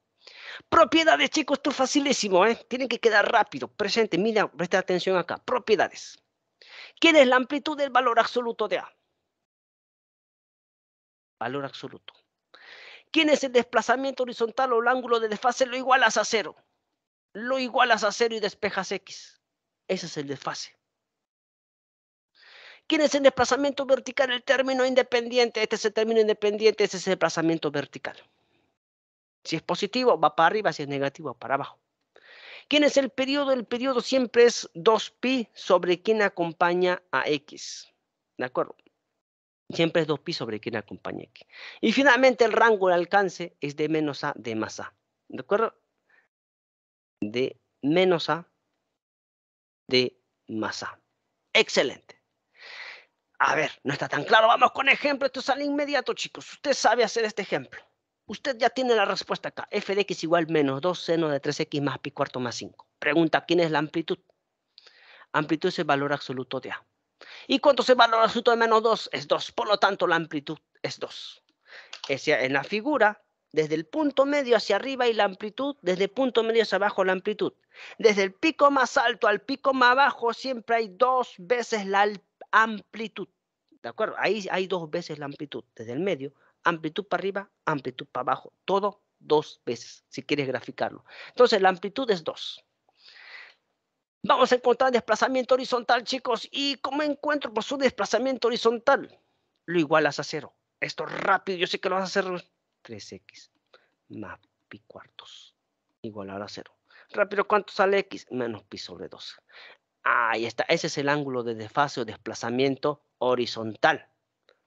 Propiedades, chicos, esto es facilísimo, ¿eh? Tienen que quedar rápido, presente, mira, presta atención acá. Propiedades. ¿Quién es la amplitud del valor absoluto de A? valor absoluto. ¿Quién es el desplazamiento horizontal o el ángulo de desfase? Lo igualas a cero. Lo igualas a cero y despejas X. Ese es el desfase. ¿Quién es el desplazamiento vertical? El término independiente. Este es el término independiente, ese es el desplazamiento vertical. Si es positivo, va para arriba, si es negativo, para abajo. ¿Quién es el periodo? El periodo siempre es 2pi sobre quien acompaña a x. ¿De acuerdo? Siempre es 2pi sobre quien acompañe. aquí. Y finalmente el rango de alcance es de menos a de más a. ¿De acuerdo? De menos a de más a. Excelente. A ver, no está tan claro. Vamos con ejemplo. Esto sale inmediato, chicos. Usted sabe hacer este ejemplo. Usted ya tiene la respuesta acá. f de x igual menos 2 seno de 3x más pi cuarto más 5. Pregunta, ¿quién es la amplitud? Amplitud es el valor absoluto de A. ¿Y cuánto se va el asunto de menos 2? Es 2. Por lo tanto, la amplitud es 2. En la figura, desde el punto medio hacia arriba y la amplitud, desde el punto medio hacia abajo la amplitud. Desde el pico más alto al pico más bajo siempre hay dos veces la amplitud. ¿De acuerdo? Ahí hay dos veces la amplitud. Desde el medio, amplitud para arriba, amplitud para abajo. Todo dos veces, si quieres graficarlo. Entonces, la amplitud es 2. Vamos a encontrar desplazamiento horizontal, chicos. ¿Y cómo encuentro por pues, su desplazamiento horizontal? Lo igualas a cero. Esto rápido, yo sé que lo vas a hacer. 3x más pi cuartos Igual a cero. Rápido, ¿cuánto sale x? Menos pi sobre 2. Ahí está, ese es el ángulo de desfase o desplazamiento horizontal.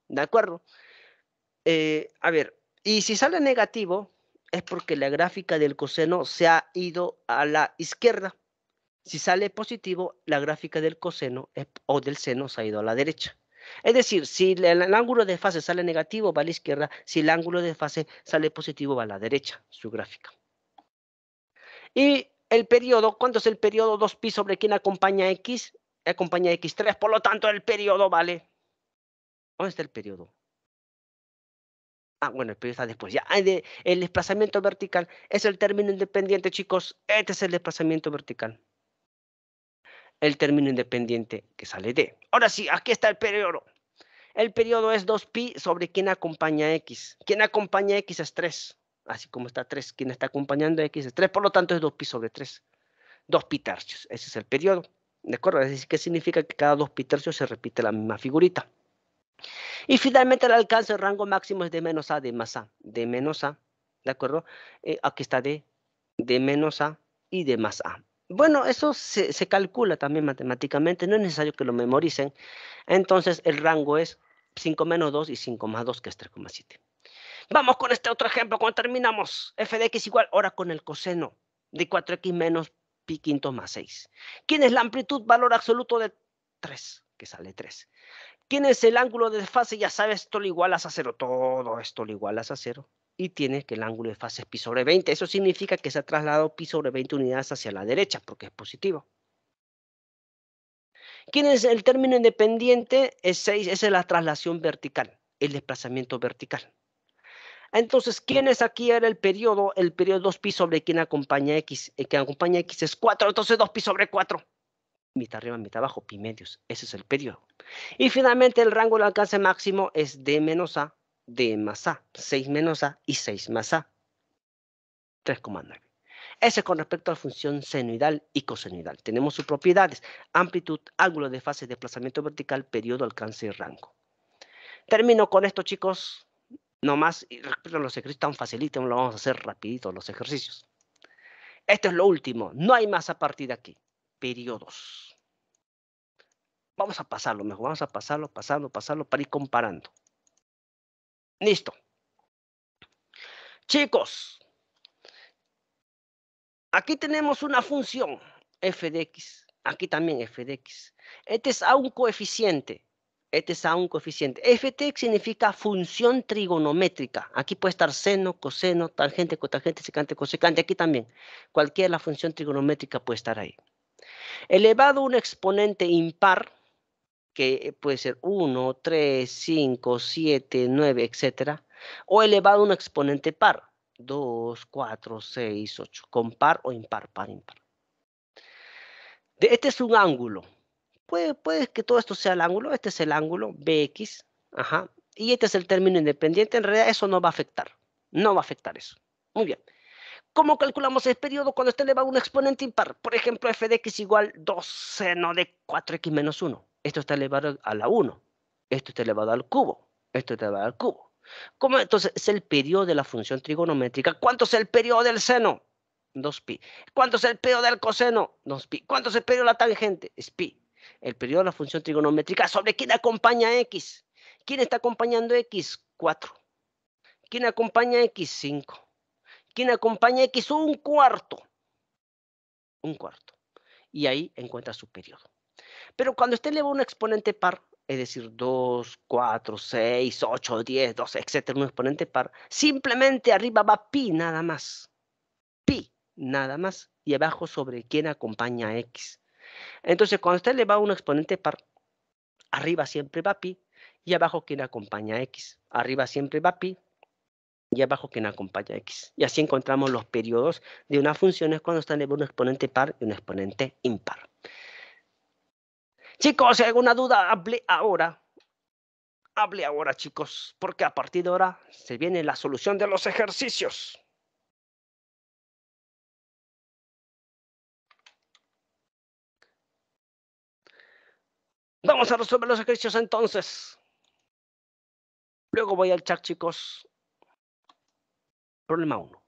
¿De acuerdo? Eh, a ver, y si sale negativo, es porque la gráfica del coseno se ha ido a la izquierda. Si sale positivo, la gráfica del coseno eh, o del seno se ha ido a la derecha. Es decir, si el, ángulo de fase sale negativo, va a la izquierda. Si el ángulo de fase sale positivo, va a la derecha, su gráfica. Y el periodo, ¿cuánto es el periodo 2pi sobre quién acompaña x? Acompaña x3, por lo tanto el periodo vale. ¿Dónde está el periodo? Ah, bueno, el periodo está después. Ya, ah, el desplazamiento vertical es el término independiente, chicos. Este es el desplazamiento vertical el término independiente que sale de. Ahora sí, aquí está el periodo. El periodo es 2pi sobre quién acompaña x. Quien acompaña x es 3, así como está 3. Quien está acompañando x es 3, por lo tanto es 2pi sobre 3. 2pi tercios, ese es el periodo. ¿De acuerdo? Es decir, que significa que cada 2pi tercios se repite la misma figurita. Y finalmente el alcance, el rango máximo es de menos a de más a. De menos a, ¿de acuerdo? Eh, aquí está de menos a y de más a. Bueno, eso se, calcula también matemáticamente, no es necesario que lo memoricen. Entonces, el rango es 5 menos 2 y 5 más 2, que es 3,7. Vamos con este otro ejemplo, cuando terminamos, f de x igual, ahora con el coseno de 4x menos pi quinto más 6. ¿Quién es la amplitud valor absoluto de 3? Que sale 3. ¿Quién es el ángulo de desfase? Ya sabes, esto lo igualas a 0. Todo esto lo igualas a 0 y tiene que el ángulo de fase es pi sobre 20. Eso significa que se ha trasladado pi sobre 20 unidades hacia la derecha, porque es positivo. ¿Quién es el término independiente? Es 6, esa es la traslación vertical, el desplazamiento vertical. Entonces, ¿quién es aquí? Era el periodo, el periodo 2pi sobre eh, quien acompaña x. El que acompaña x es 4, entonces 2pi sobre 4. Mitad arriba, mitad abajo, pi medios. Ese es el periodo. Y finalmente, el rango de alcance máximo es d menos a de más A, 6 menos A y 6 más A, 3,9. ese es con respecto a la función senoidal y cosenoidal. Tenemos sus propiedades, amplitud, ángulo de fase, desplazamiento vertical, periodo, alcance y rango. Termino con esto, chicos. No más, y respecto los ejercicios tan facilitos, lo vamos a hacer rapidito, los ejercicios. Esto es lo último, no hay más a partir de aquí. Periodos. Vamos a pasarlo mejor, vamos a pasarlo, pasarlo, pasarlo para ir comparando. Listo. Chicos, aquí tenemos una función f de x. Aquí también f de x. Este es a un coeficiente. Este es a un coeficiente. X significa función trigonométrica. Aquí puede estar seno, coseno, tangente, cotangente, secante, cosecante. Aquí también. Cualquier la función trigonométrica puede estar ahí. Elevado un exponente impar que puede ser 1, 3, 5, 7, 9, etc. O elevado a un exponente par, 2, 4, 6, 8, con par o impar, par, impar. este es un ángulo. Puede, que todo esto sea el ángulo, este es el ángulo BX, ajá, y este es el término independiente, en realidad eso no va a afectar, no va a afectar eso. Muy bien. ¿Cómo calculamos el periodo cuando está elevado a un exponente impar? Por ejemplo, f de x igual 2 seno de 4x menos 1 esto está elevado a la 1, esto está elevado al cubo, esto está elevado al cubo. ¿Cómo entonces es el periodo de la función trigonométrica? ¿Cuánto es el periodo del seno? 2pi. ¿Cuánto es el periodo del coseno? 2pi. ¿Cuánto es el periodo de la tangente? Es pi. El periodo de la función trigonométrica sobre quién acompaña x. ¿Quién está acompañando x? 4. ¿Quién acompaña x? 5. ¿Quién acompaña x? Un cuarto. Un cuarto. Y ahí encuentra su periodo. Pero cuando usted eleva un exponente par, es decir, 2, 4, 6, 8, 10, 12, etcétera, un exponente par, simplemente arriba va pi nada más. Pi nada más. Y abajo sobre quién acompaña a x. Entonces, cuando usted eleva un exponente par, arriba siempre va pi y abajo quién acompaña a x. Arriba siempre va pi y abajo quien acompaña a x. Y así encontramos los periodos de función funciones cuando están en un exponente par y un exponente impar. Chicos, si hay alguna duda, hable ahora. Hable ahora, chicos, porque a partir de ahora se viene la solución de los ejercicios. Vamos a resolver los ejercicios entonces. Luego voy al chat, chicos. Problema 1.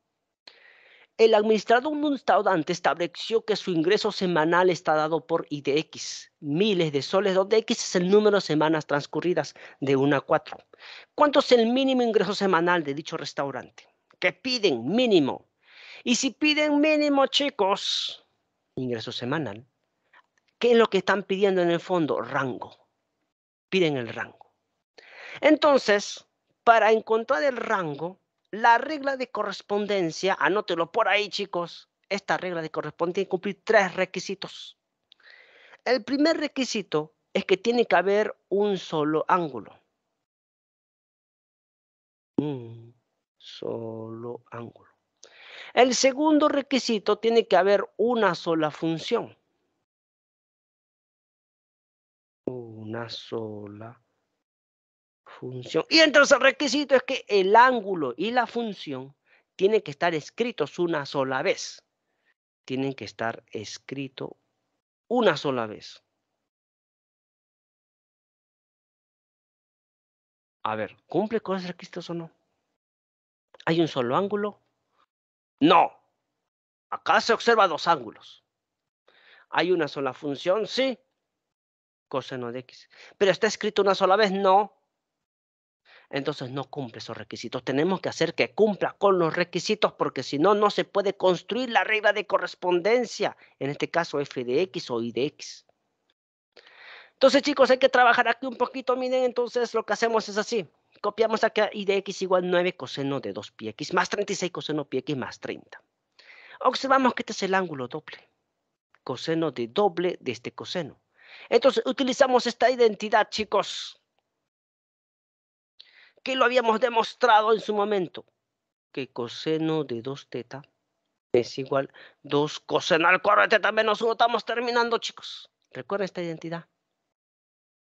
El administrador de un restaurante estableció que su ingreso semanal está dado por IDX, miles de soles, donde X es el número de semanas transcurridas de 1 a 4. ¿Cuánto es el mínimo ingreso semanal de dicho restaurante? ¿Qué piden? Mínimo. Y si piden mínimo, chicos, ingreso semanal, ¿qué es lo que están pidiendo en el fondo? Rango. Piden el rango. Entonces, para encontrar el rango, la regla de correspondencia, anótelo por ahí chicos, esta regla de correspondencia tiene que cumplir tres requisitos. El primer requisito es que tiene que haber un solo ángulo. Un solo ángulo. El segundo requisito tiene que haber una sola función. Una sola y entonces el requisito es que el ángulo y la función tienen que estar escritos una sola vez. Tienen que estar escritos una sola vez. A ver, ¿cumple con los requisitos o no? ¿Hay un solo ángulo? No. Acá se observa dos ángulos. ¿Hay una sola función? Sí. Coseno de x. ¿Pero está escrito una sola vez? No entonces no cumple esos requisitos. Tenemos que hacer que cumpla con los requisitos porque si no, no se puede construir la regla de correspondencia, en este caso f de x o y de x. Entonces, chicos, hay que trabajar aquí un poquito. Miren, entonces lo que hacemos es así. Copiamos acá y de x igual 9 coseno de 2 pi x más 36 coseno pi x más 30. Observamos que este es el ángulo doble. Coseno de doble de este coseno. Entonces, utilizamos esta identidad, chicos. Aquí lo habíamos demostrado en su momento, que coseno de 2 teta es igual 2 coseno al cuadro de teta menos 1. Estamos terminando, chicos. Recuerda esta identidad.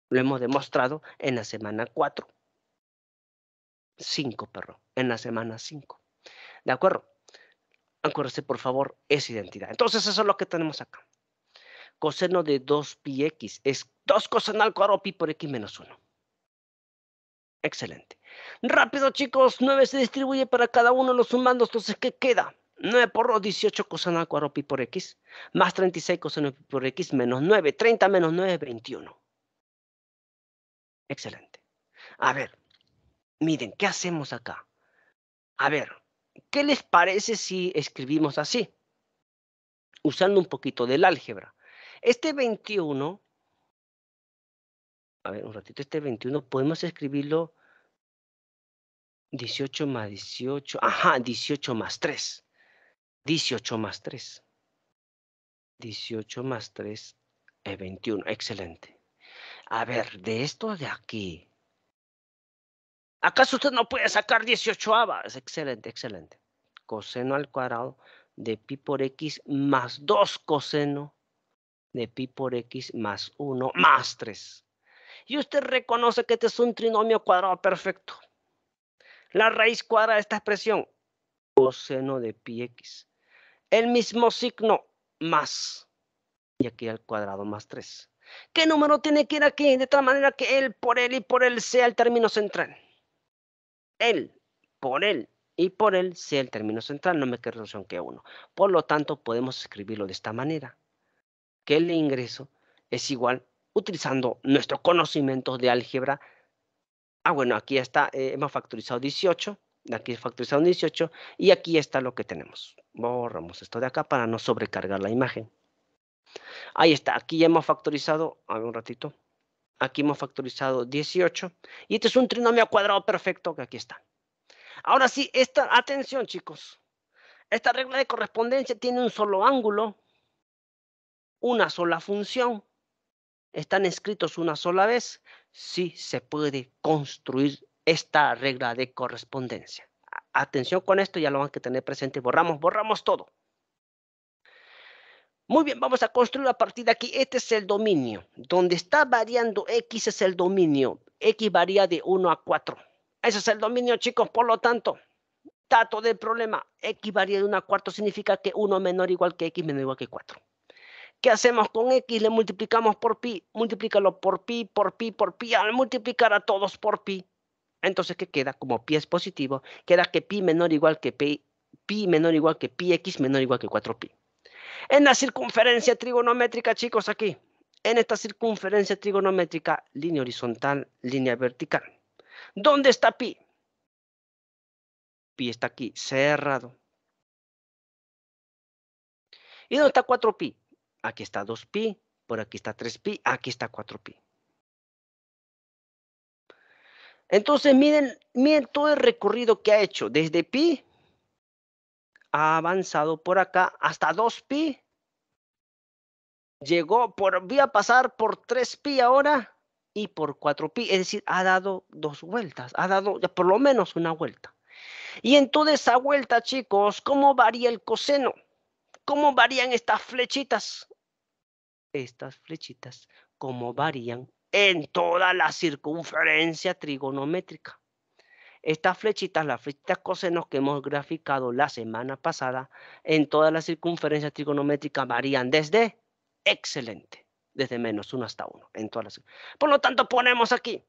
Lo hemos demostrado en la semana 4. 5, perro en la semana 5. ¿De acuerdo? Acuérdense por favor, esa identidad. Entonces, eso es lo que tenemos acá. Coseno de 2 pi x es 2 coseno al cuadro pi por x menos 1. Excelente. Rápido, chicos. 9 se distribuye para cada uno de los sumandos. Entonces, ¿qué queda? 9 por 2, 18 coseno al pi por x, más 36 coseno pi por x, menos 9, 30 menos 9 21. Excelente. A ver, miren, ¿qué hacemos acá? A ver, ¿qué les parece si escribimos así? Usando un poquito del álgebra. Este 21 a ver, un ratito, este 21, podemos escribirlo 18 más 18, ajá, 18 más 3. 18 más 3. 18 más 3 es 21, excelente. A ver, de esto de aquí. ¿Acaso usted no puede sacar 18 avas? Excelente, excelente. Coseno al cuadrado de pi por x más 2 coseno de pi por x más 1 más 3 y usted reconoce que este es un trinomio cuadrado perfecto. La raíz cuadrada de esta expresión, coseno de pi x. El mismo signo, más. Y aquí al cuadrado más 3. ¿Qué número tiene que ir aquí? De tal manera que él por él y por él sea el término central. Él por él y por él sea el término central, no me queda resolución que uno. Por lo tanto, podemos escribirlo de esta manera. Que el ingreso es igual utilizando nuestro conocimiento de álgebra. Ah, bueno, aquí está, eh, hemos factorizado 18, aquí factorizado 18, y aquí está lo que tenemos. Borramos esto de acá para no sobrecargar la imagen. Ahí está, aquí ya hemos factorizado, a ver un ratito, aquí hemos factorizado 18, y este es un trinomio cuadrado perfecto que aquí está. Ahora sí, esta, atención chicos, esta regla de correspondencia tiene un solo ángulo, una sola función, están escritos una sola vez, sí se puede construir esta regla de correspondencia. Atención con esto, ya lo van a tener presente. Borramos, borramos todo. Muy bien, vamos a construir a partir de aquí. Este es el dominio. Donde está variando X es el dominio. X varía de 1 a 4. Ese es el dominio, chicos. Por lo tanto, dato del problema. X varía de 1 a 4 significa que 1 menor igual que X menor igual que 4. ¿Qué hacemos con X? Le multiplicamos por pi, multiplícalo por pi, por pi, por pi, al multiplicar a todos por pi. Entonces, ¿qué queda? Como pi es positivo, queda que pi menor igual que pi, pi menor igual que pi x menor igual que 4pi. En la circunferencia trigonométrica, chicos, aquí, en esta circunferencia trigonométrica, línea horizontal, línea vertical. ¿Dónde está pi? Pi está aquí, cerrado. ¿Y dónde está 4pi? aquí está 2pi, por aquí está 3pi, aquí está 4pi. Entonces, miren, todo el recorrido que ha hecho. Desde pi ha avanzado por acá hasta 2pi. Llegó, por, voy a pasar por 3pi ahora y por 4pi. Es decir, ha dado dos vueltas. Ha dado por lo menos una vuelta. Y en toda esa vuelta, chicos, ¿cómo varía el coseno? ¿Cómo varían estas flechitas? Estas flechitas, ¿cómo varían en toda la circunferencia trigonométrica? Estas flechitas, las flechitas cosenos que hemos graficado la semana pasada, en toda la circunferencia trigonométrica varían desde excelente, desde menos 1 hasta 1. En todas Por lo tanto, ponemos aquí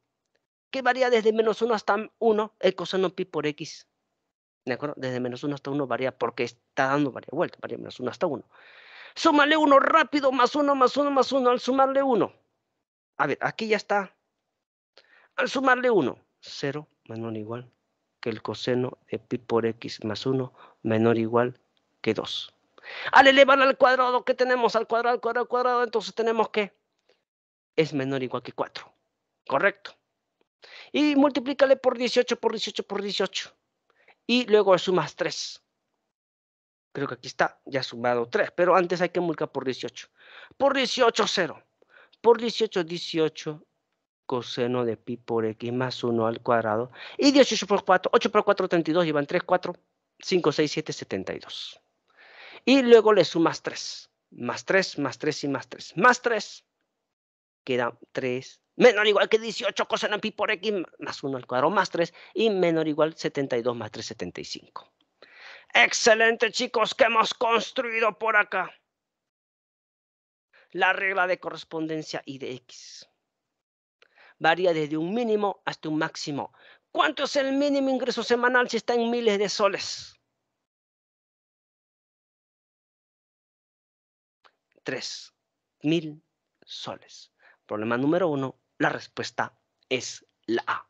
que varía desde menos 1 hasta 1 el coseno pi por x ¿De acuerdo? Desde menos 1 hasta 1 varía porque está dando varias vueltas, varía menos 1 hasta 1. Súmale 1 rápido, más 1, más 1, más 1, al sumarle 1. A ver, aquí ya está. Al sumarle 1, 0 menor o igual que el coseno de pi por x más 1 menor o igual que 2. Al elevar al cuadrado, ¿qué tenemos? Al cuadrado, al cuadrado, al cuadrado, entonces tenemos que es menor o igual que 4. Correcto. Y multiplícale por 18, por 18, por 18 y luego le sumas 3. Creo que aquí está, ya sumado 3, pero antes hay que multiplicar por 18. Por 18, 0. Por 18, 18, coseno de pi por x más 1 al cuadrado. Y 18 por 4, 8 por 4, 32, llevan 3, 4, 5, 6, 7, 72. Y luego le sumas 3. Más 3, más 3 y más 3. Más 3. Queda 3 menor igual que 18 coseno por x más 1 al cuadrado más 3 y menor igual 72 más 3, 75. Excelente chicos, que hemos construido por acá? La regla de correspondencia y de x. Varía desde un mínimo hasta un máximo. ¿Cuánto es el mínimo ingreso semanal si está en miles de soles? 3.000 soles. Problema número uno, la respuesta es la A.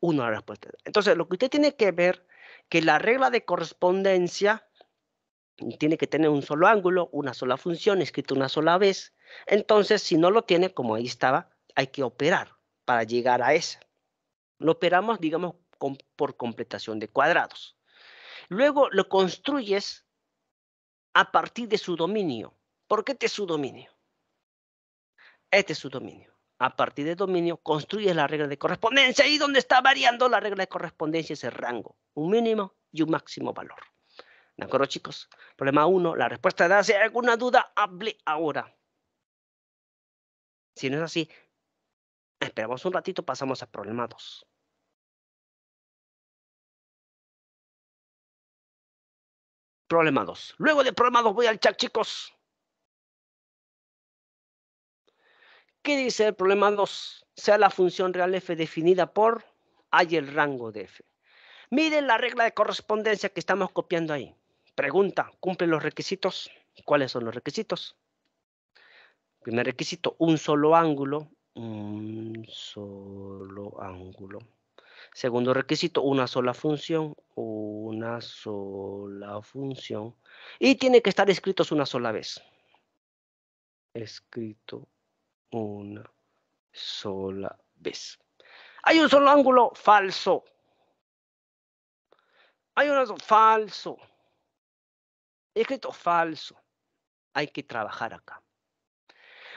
Uno la respuesta. Entonces, lo que usted tiene que ver que la regla de correspondencia tiene que tener un solo ángulo, una sola función, escrita una sola vez. Entonces, si no lo tiene, como ahí estaba, hay que operar para llegar a esa. Lo operamos, digamos, por completación de cuadrados. Luego lo construyes a partir de su dominio. ¿Por qué este es su dominio? Este es su dominio a partir de dominio, construyes la regla de correspondencia y donde está variando la regla de correspondencia es el rango, un mínimo y un máximo valor. ¿De acuerdo, chicos? Problema 1, la respuesta da. Si hay alguna duda, hable ahora. Si no es así, esperamos un ratito, pasamos a problema 2. Problema 2. Luego de problema 2 voy al chat, chicos. ¿Qué dice el problema 2? Sea la función real f definida por Hay el rango de f. Miren la regla de correspondencia que estamos copiando ahí. Pregunta, ¿cumple los requisitos? ¿Cuáles son los requisitos? Primer requisito, un solo ángulo. Un solo ángulo. Segundo requisito, una sola función. Una sola función. Y tiene que estar escritos una sola vez. Escrito una sola vez. Hay un solo ángulo falso. Hay un ángulo falso. escrito falso. Hay que trabajar acá.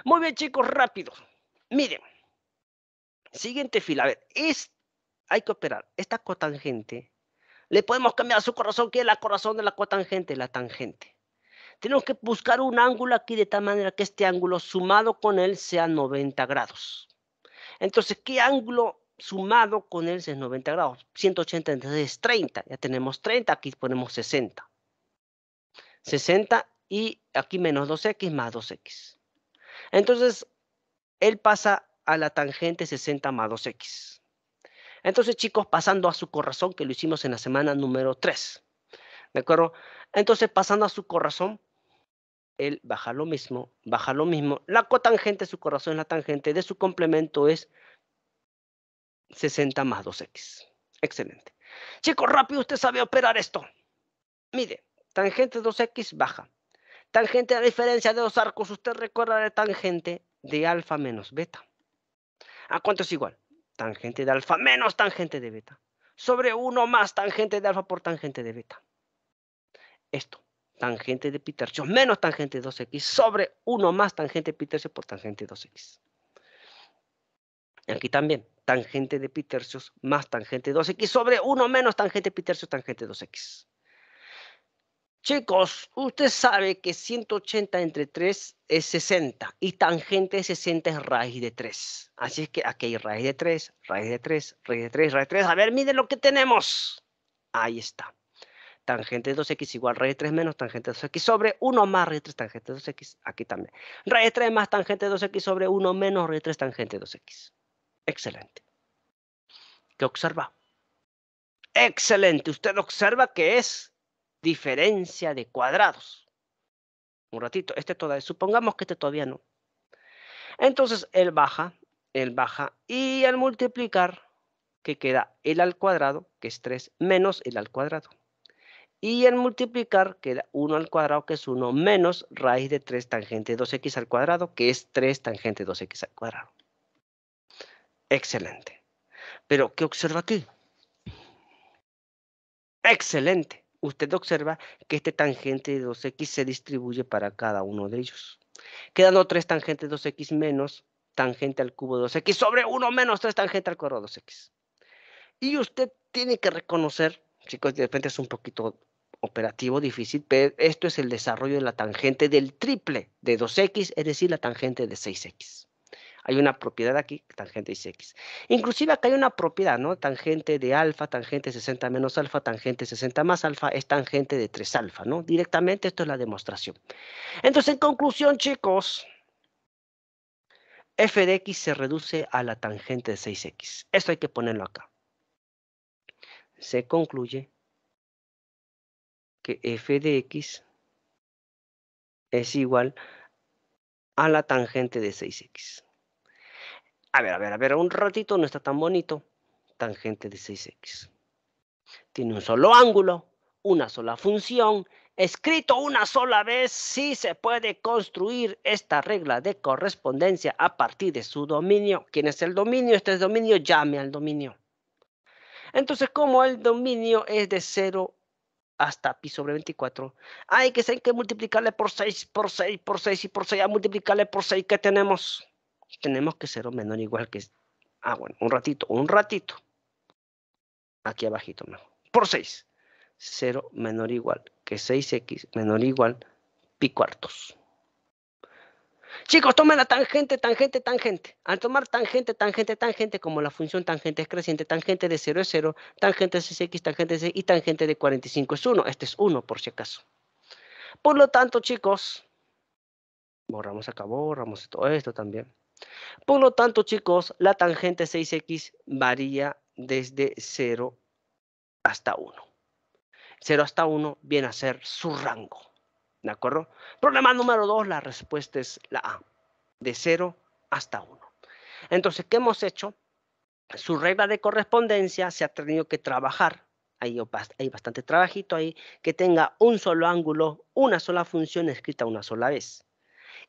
Muy bien, chicos, rápido. Miren. Siguiente fila. A ver, es, hay que operar. Esta cotangente le podemos cambiar a su corazón, ¿Qué es la corazón de la cotangente, la tangente tenemos que buscar un ángulo aquí de tal manera que este ángulo sumado con él sea 90 grados. Entonces, ¿qué ángulo sumado con él es 90 grados? 180 entonces es 30, ya tenemos 30, aquí ponemos 60. 60 y aquí menos 2x más 2x. Entonces, él pasa a la tangente 60 más 2x. Entonces, chicos, pasando a su corazón, que lo hicimos en la semana número 3. ¿De acuerdo? Entonces, pasando a su corazón, baja lo mismo, baja lo mismo. La cotangente de su corazón es la tangente de su complemento es 60 más 2x. Excelente. Chicos, rápido, usted sabe operar esto. mide, tangente 2x baja. Tangente a diferencia de los arcos, usted recuerda la tangente de alfa menos beta. ¿A cuánto es igual? Tangente de alfa menos tangente de beta. Sobre 1 más tangente de alfa por tangente de beta. Esto tangente de tercios menos tangente 2x sobre 1 más tangente de tercios por tangente 2x. Aquí también, tangente de tercios más tangente 2x sobre 1 menos tangente de Petercios tangente 2x. Chicos, usted sabe que 180 entre 3 es 60 y tangente de 60 es raíz de 3. Así es que aquí hay raíz de 3, raíz de 3, raíz de 3, raíz de 3. A ver, miren lo que tenemos. Ahí está tangente de 2x igual raíz de 3 menos tangente de 2x sobre 1 más raíz de 3 tangente de 2x, aquí también. Raíz de 3 más tangente de 2x sobre 1 menos raíz de 3 tangente de 2x. Excelente. ¿Qué observa? Excelente, usted observa que es diferencia de cuadrados. Un ratito, este todavía, supongamos que este todavía no. Entonces, él baja, él baja, y al multiplicar, que queda el al cuadrado, que es 3, menos el al cuadrado. Y el multiplicar queda 1 al cuadrado, que es 1 menos raíz de 3 tangente 2x al cuadrado, que es 3 tangente 2x al cuadrado. Excelente. Pero, ¿qué observa aquí? Excelente. Usted observa que este tangente de 2x se distribuye para cada uno de ellos. Quedando 3 tangente 2x menos tangente al cubo 2x sobre 1 menos 3 tangente al cuadrado 2x. Y usted tiene que reconocer, chicos, de repente es un poquito operativo difícil, pero esto es el desarrollo de la tangente del triple de 2x, es decir, la tangente de 6x. Hay una propiedad aquí, tangente de 6x. Inclusive acá hay una propiedad, ¿no? Tangente de alfa, tangente 60 menos alfa, tangente 60 más alfa, es tangente de 3 alfa, ¿no? Directamente esto es la demostración. Entonces, en conclusión, chicos, f de x se reduce a la tangente de 6x. Esto hay que ponerlo acá. Se concluye que f de x es igual a la tangente de 6x. A ver, a ver, a ver, un ratito no está tan bonito. Tangente de 6x. Tiene un solo ángulo, una sola función, escrito una sola vez, sí se puede construir esta regla de correspondencia a partir de su dominio. ¿Quién es el dominio? Este es dominio, llame al dominio. Entonces, como el dominio es de 0 hasta pi sobre 24. Ay, que hay que multiplicarle por 6, por 6, por 6 y por 6. A multiplicarle por 6, ¿qué tenemos? Pues tenemos que 0 menor o igual que... Ah, bueno, un ratito, un ratito. Aquí abajito, mejor. Por 6. 0 menor o igual que 6x menor o igual pi cuartos. Chicos, tomen la tangente, tangente, tangente. Al tomar tangente, tangente, tangente, como la función tangente es creciente, tangente de 0 es 0, tangente de 6x, tangente de 6 y tangente de 45 es 1. Este es 1 por si acaso. Por lo tanto, chicos, borramos acá, borramos todo esto también. Por lo tanto, chicos, la tangente 6x varía desde 0 hasta 1. 0 hasta 1 viene a ser su rango. ¿De acuerdo? Problema número dos, la respuesta es la A, de 0 hasta 1. Entonces, ¿qué hemos hecho? Su regla de correspondencia se ha tenido que trabajar. Hay, hay bastante trabajito ahí, que tenga un solo ángulo, una sola función escrita una sola vez.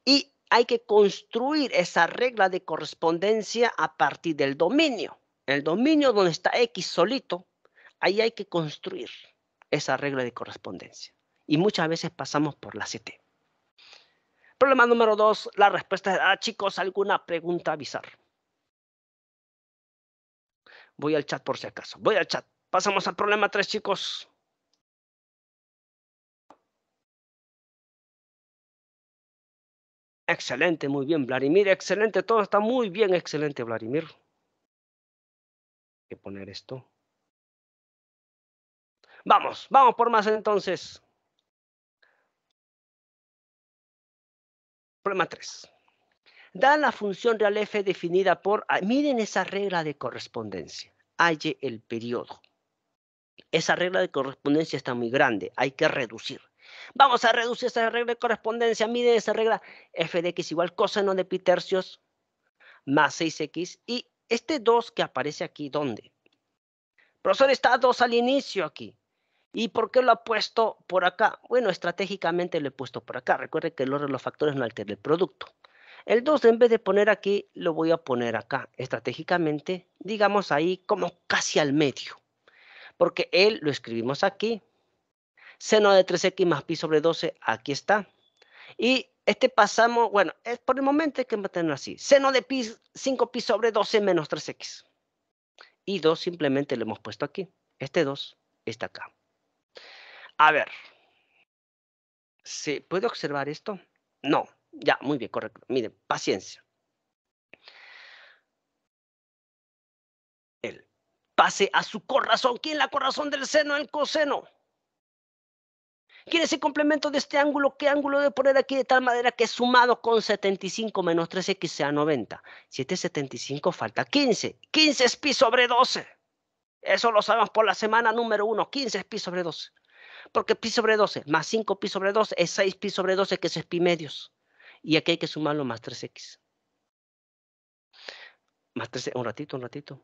Y hay que construir esa regla de correspondencia a partir del dominio. El dominio donde está X solito, ahí hay que construir esa regla de correspondencia y muchas veces pasamos por la CT. Problema número dos, la respuesta es, ah, chicos, alguna pregunta avisar. Voy al chat por si acaso, voy al chat. Pasamos al problema tres, chicos. Excelente, muy bien, Vladimir, excelente, todo está muy bien, excelente, Vladimir. Hay que poner esto. Vamos, vamos por más entonces. Problema 3. Da la función real f definida por, ah, miren esa regla de correspondencia, halle el periodo. Esa regla de correspondencia está muy grande, hay que reducir. Vamos a reducir esa regla de correspondencia, miren esa regla, f de x igual coseno de pi tercios más 6x y este 2 que aparece aquí, ¿dónde? Profesor, está 2 al inicio aquí. ¿Y por qué lo ha puesto por acá? Bueno, estratégicamente lo he puesto por acá. Recuerde que el orden de los factores no altera el producto. El 2 en vez de poner aquí, lo voy a poner acá, estratégicamente, digamos ahí como casi al medio. Porque él lo escribimos aquí. Seno de 3x más pi sobre 12, aquí está. Y este pasamos, bueno, es por el momento va que tener así. Seno de pi, 5pi sobre 12 menos 3x. Y 2 simplemente lo hemos puesto aquí. Este 2 está acá. A ver. ¿Se puede observar esto? No. Ya, muy bien, correcto. Miren, paciencia. El pase a su corazón. ¿Quién la corazón del seno? El coseno. ¿Quién es el complemento de este ángulo? ¿Qué ángulo debo poner aquí de tal manera que sumado con 75 menos 3x sea 90? Si 75 falta 15. 15 es pi sobre 12. Eso lo sabemos por la semana número 1. 15 es pi sobre 12 porque pi sobre 12 más 5 pi sobre 2 es 6 pi sobre 12, que es pi medios. Y aquí hay que sumarlo más 3x. Más 3, un ratito, un ratito.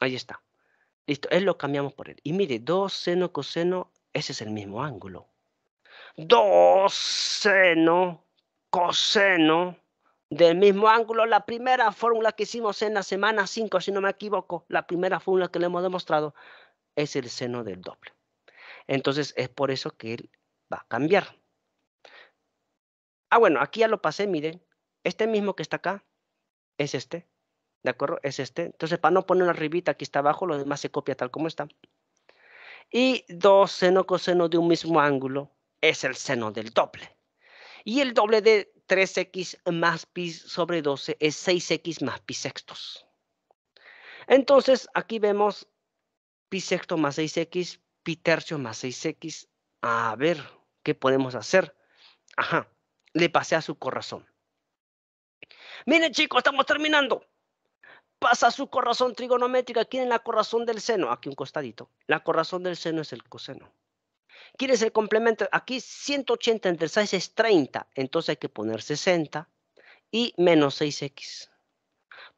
Ahí está. Listo, él lo cambiamos por él. Y mire, 2 seno coseno, ese es el mismo ángulo. 2 seno coseno del mismo ángulo, la primera fórmula que hicimos en la semana 5, si no me equivoco, la primera fórmula que le hemos demostrado es el seno del doble. Entonces es por eso que él va a cambiar. Ah, bueno, aquí ya lo pasé, miren. Este mismo que está acá es este. ¿De acuerdo? Es este. Entonces, para no poner una ribita aquí está abajo, lo demás se copia tal como está. Y dos seno coseno de un mismo ángulo es el seno del doble. Y el doble de 3x más pi sobre 12 es 6x más pi sextos. Entonces, aquí vemos pi sexto más 6x, pi tercio más 6x. A ver, ¿qué podemos hacer? Ajá, le pasé a su corazón. Miren, chicos, estamos terminando. Pasa su corazón trigonométrica. Aquí en la corazón del seno? Aquí un costadito. La corazón del seno es el coseno. ¿Quieres el complemento? Aquí 180 entre 6 es 30, entonces hay que poner 60 y menos 6x.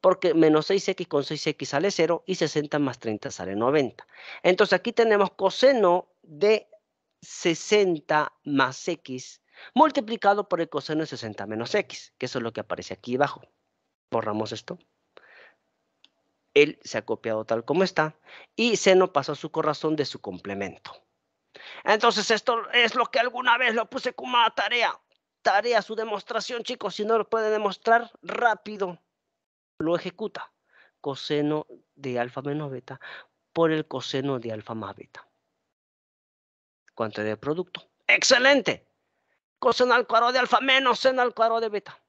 Porque menos 6x con 6x sale 0 y 60 más 30 sale 90. Entonces aquí tenemos coseno de 60 más x multiplicado por el coseno de 60 menos x, que eso es lo que aparece aquí abajo. Borramos esto. Él se ha copiado tal como está y seno pasó a su corazón de su complemento. Entonces, esto es lo que alguna vez lo puse como una tarea. Tarea su demostración, chicos. Si no lo puede demostrar, rápido lo ejecuta. Coseno de alfa menos beta por el coseno de alfa más beta. ¿Cuánto es el producto? ¡Excelente! Coseno al cuadrado de alfa menos seno al cuadrado de beta.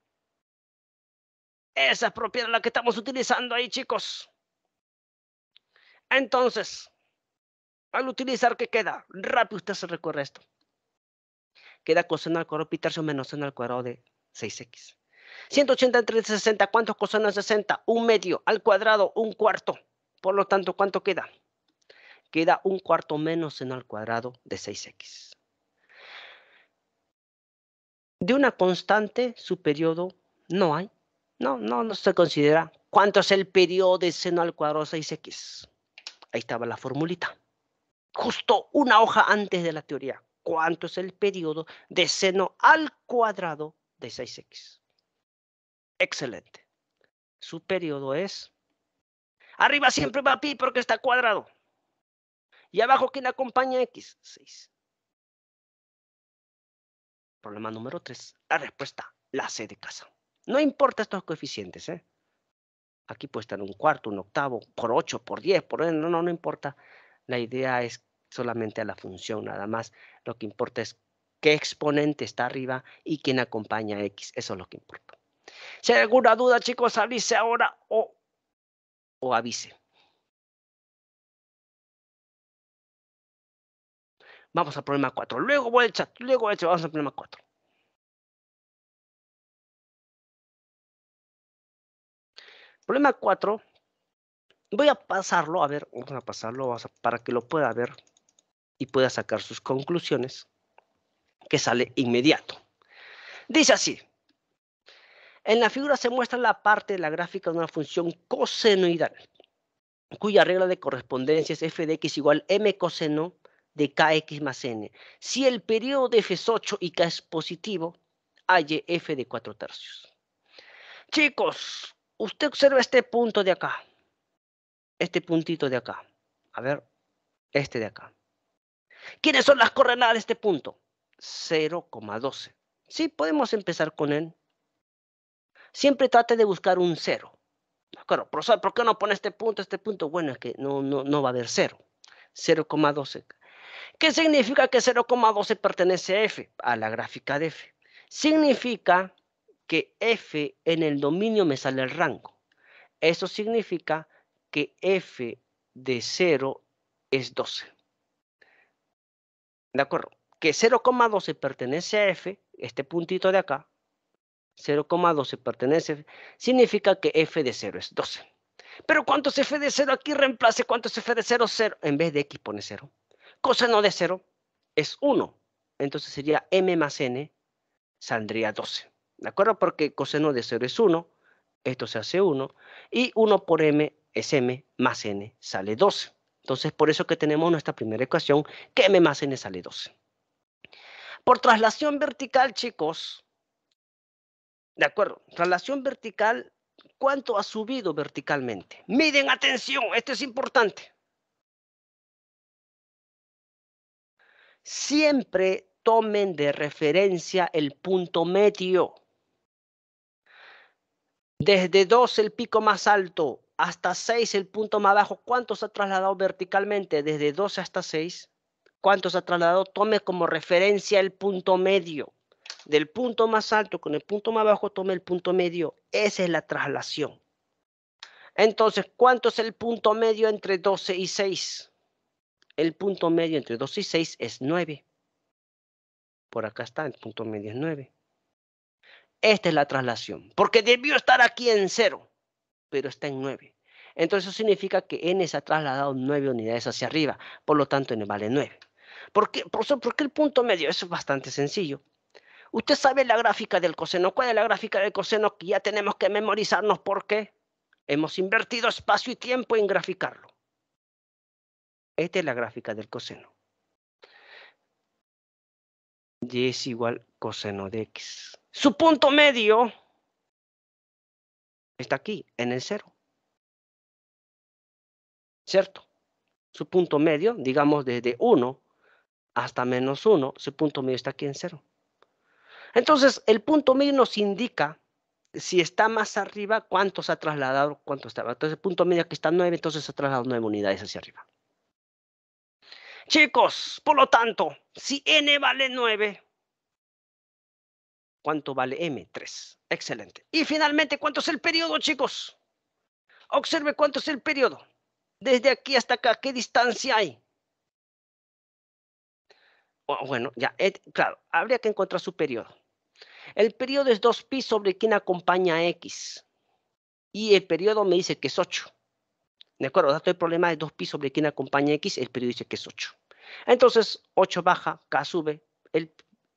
Esa es propiedad la que estamos utilizando ahí, chicos. Entonces, al utilizar, ¿qué queda? Rápido usted se recuerda esto. Queda coseno al cuadrado pi tercio menos seno al cuadrado de 6x. 180 entre 60, ¿cuántos coseno de 60? Un medio al cuadrado, un cuarto. Por lo tanto, ¿cuánto queda? Queda un cuarto menos seno al cuadrado de 6x. De una constante, su periodo no hay. no, no se considera. ¿Cuánto es el periodo de seno al cuadrado de 6x? Ahí estaba la formulita justo una hoja antes de la teoría. ¿Cuánto es el periodo de seno al cuadrado de 6x? Excelente. Su periodo es... Arriba siempre va pi porque está cuadrado. Y abajo, ¿quién acompaña x? 6. Problema número 3. La respuesta, la C de casa. No importa estos coeficientes, ¿eh? Aquí puede estar un cuarto, un octavo, por 8, por 10, por... No, no, no importa. La idea es solamente a la función, nada más. Lo que importa es qué exponente está arriba y quién acompaña a X. Eso es lo que importa. Si hay alguna duda, chicos, avise ahora o, avise. Vamos al problema 4. Luego voy al chat. Luego voy Vamos al problema 4. Problema 4 Voy a pasarlo, a ver, vamos a pasarlo para que lo pueda ver y pueda sacar sus conclusiones, que sale inmediato. Dice así. En la figura se muestra la parte de la gráfica de una función cosenoidal, cuya regla de correspondencia es f de x igual m coseno de kx más n. Si el periodo de f es 8 y k es positivo, hay f de 4 tercios. Chicos, usted observa este punto de acá este puntito de acá. A ver, este de acá. ¿Quiénes son las coordenadas de este punto? 0,12. Sí, podemos empezar con él. Siempre trate de buscar un cero. Claro, profesor, ¿por qué no pone este punto, este punto? Bueno, es que no, no, no va a haber cero. 0,12. ¿Qué significa que 0,12 pertenece a F? A la gráfica de F. Significa que F en el dominio me sale el rango. Eso significa que f de 0 es 12. ¿De acuerdo? Que 0,12 pertenece a f, este puntito de acá, 0,12 pertenece significa que f de 0 es 12. Pero ¿cuántos f de 0 aquí reemplace? ¿Cuántos f de 0? 0. En vez de x pone 0. Coseno de 0 es 1. Entonces sería m más n saldría 12. ¿De acuerdo? Porque coseno de 0 es 1. Esto se hace 1. Y 1 por m es m más n sale 12. Entonces, por eso que tenemos nuestra primera ecuación, que m más n sale 12. Por traslación vertical, chicos, de acuerdo, traslación vertical, ¿cuánto ha subido verticalmente? Miden atención, esto es importante. Siempre tomen de referencia el punto medio. Desde 2 el pico más alto hasta 6 el punto más bajo. se ha trasladado verticalmente? Desde 12 hasta 6. se ha trasladado? Tome como referencia el punto medio. Del punto más alto con el punto más bajo, tome el punto medio. Esa es la traslación. Entonces, ¿cuánto es el punto medio entre 12 y 6? El punto medio entre 12 y 6 es 9. Por acá está, el punto medio es 9. Esta es la traslación, porque debió estar aquí en 0 pero está en 9. Entonces eso significa que n se ha trasladado 9 unidades hacia arriba, por lo tanto n vale 9. ¿Por qué, el punto medio? Eso es bastante sencillo. Usted sabe la gráfica del coseno. ¿Cuál es la gráfica del coseno que ya tenemos que memorizarnos porque hemos invertido espacio y tiempo en graficarlo? Esta es la gráfica del coseno. Y es igual coseno de x. Su punto medio está aquí, en el cero. ¿Cierto? Su punto medio, digamos desde 1 hasta menos 1, su punto medio está aquí en cero. Entonces, el punto medio nos indica si está más arriba, cuánto se ha trasladado, cuánto está. Entonces, el punto medio aquí está 9, entonces se ha trasladado 9 unidades hacia arriba. Chicos, por lo tanto, si n vale 9, ¿Cuánto vale M? 3. Excelente. Y finalmente, ¿cuánto es el periodo, chicos? Observe cuánto es el periodo. Desde aquí hasta acá, ¿qué distancia hay? Oh, bueno, ya, eh, claro, habría que encontrar su periodo. El periodo es 2pi sobre quien acompaña a X. Y el periodo me dice que es 8. ¿De acuerdo? Dato el problema es 2pi sobre quien acompaña a X, el periodo dice que es 8. Entonces, 8 baja, K sube, el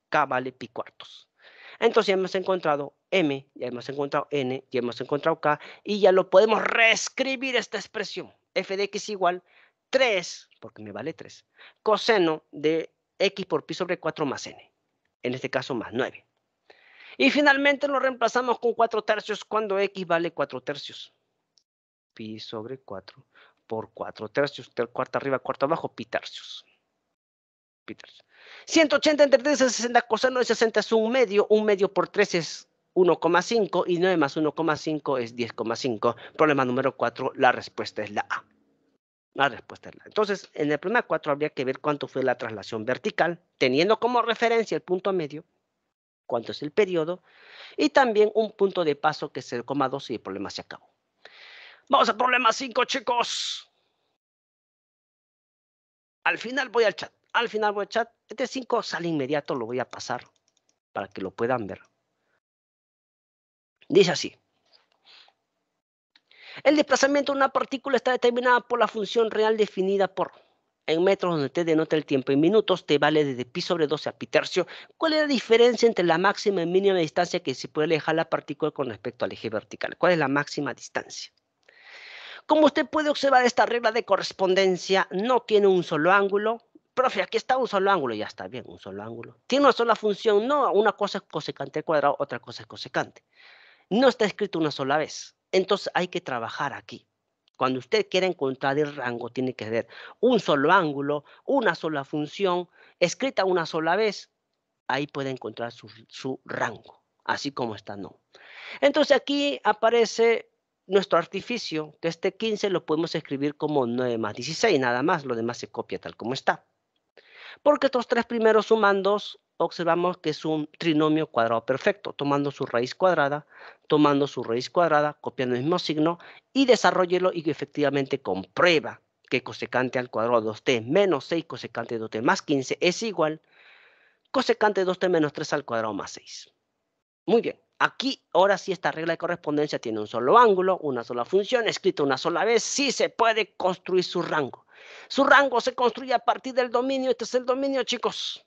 K vale pi cuartos. Entonces ya hemos encontrado M, ya hemos encontrado N, ya hemos encontrado K y ya lo podemos reescribir esta expresión. F de X igual 3, porque me vale 3, coseno de X por pi sobre 4 más N. En este caso más 9. Y finalmente lo reemplazamos con 4 tercios cuando X vale 4 tercios. Pi sobre 4 por 4 tercios, cuarto arriba, cuarto abajo, pi tercios. Pi tercios. 180 entre 3 es 60 coseno de 60 es un medio, un medio por 3 es 1,5 y 9 más 1,5 es 10,5. Problema número 4, la respuesta es la A. La respuesta es la A. Entonces, en el problema 4 habría que ver cuánto fue la traslación vertical, teniendo como referencia el punto medio, cuánto es el periodo, y también un punto de paso que es el 0,2 y el problema se acabó. Vamos al problema 5, chicos. Al final voy al chat. Al final voy al chat este 5 sale inmediato, lo voy a pasar para que lo puedan ver. Dice así. El desplazamiento de una partícula está determinada por la función real definida por en metros donde te denota el tiempo en minutos, te vale desde pi sobre 12 a pi tercio. ¿Cuál es la diferencia entre la máxima y mínima distancia que se puede alejar la partícula con respecto al eje vertical? ¿Cuál es la máxima distancia? Como usted puede observar, esta regla de correspondencia no tiene un solo ángulo, profe, aquí está un solo ángulo, ya está bien, un solo ángulo. Tiene una sola función, no, una cosa es cosecante al cuadrado, otra cosa es cosecante. No está escrito una sola vez, entonces hay que trabajar aquí. Cuando usted quiera encontrar el rango, tiene que ver un solo ángulo, una sola función, escrita una sola vez, ahí puede encontrar su, su rango, así como está no. Entonces aquí aparece nuestro artificio, que este 15 lo podemos escribir como 9 más 16, nada más, lo demás se copia tal como está porque estos tres primeros sumandos observamos que es un trinomio cuadrado perfecto, tomando su raíz cuadrada, tomando su raíz cuadrada, copiando el mismo signo y desarrollelo y efectivamente comprueba que cosecante al cuadrado de 2t menos 6 cosecante de 2t más 15 es igual cosecante de 2t menos 3 al cuadrado más 6. Muy bien, aquí ahora sí esta regla de correspondencia tiene un solo ángulo, una sola función, escrita una sola vez, sí se puede construir su rango. Su rango se construye a partir del dominio. Este es el dominio, chicos.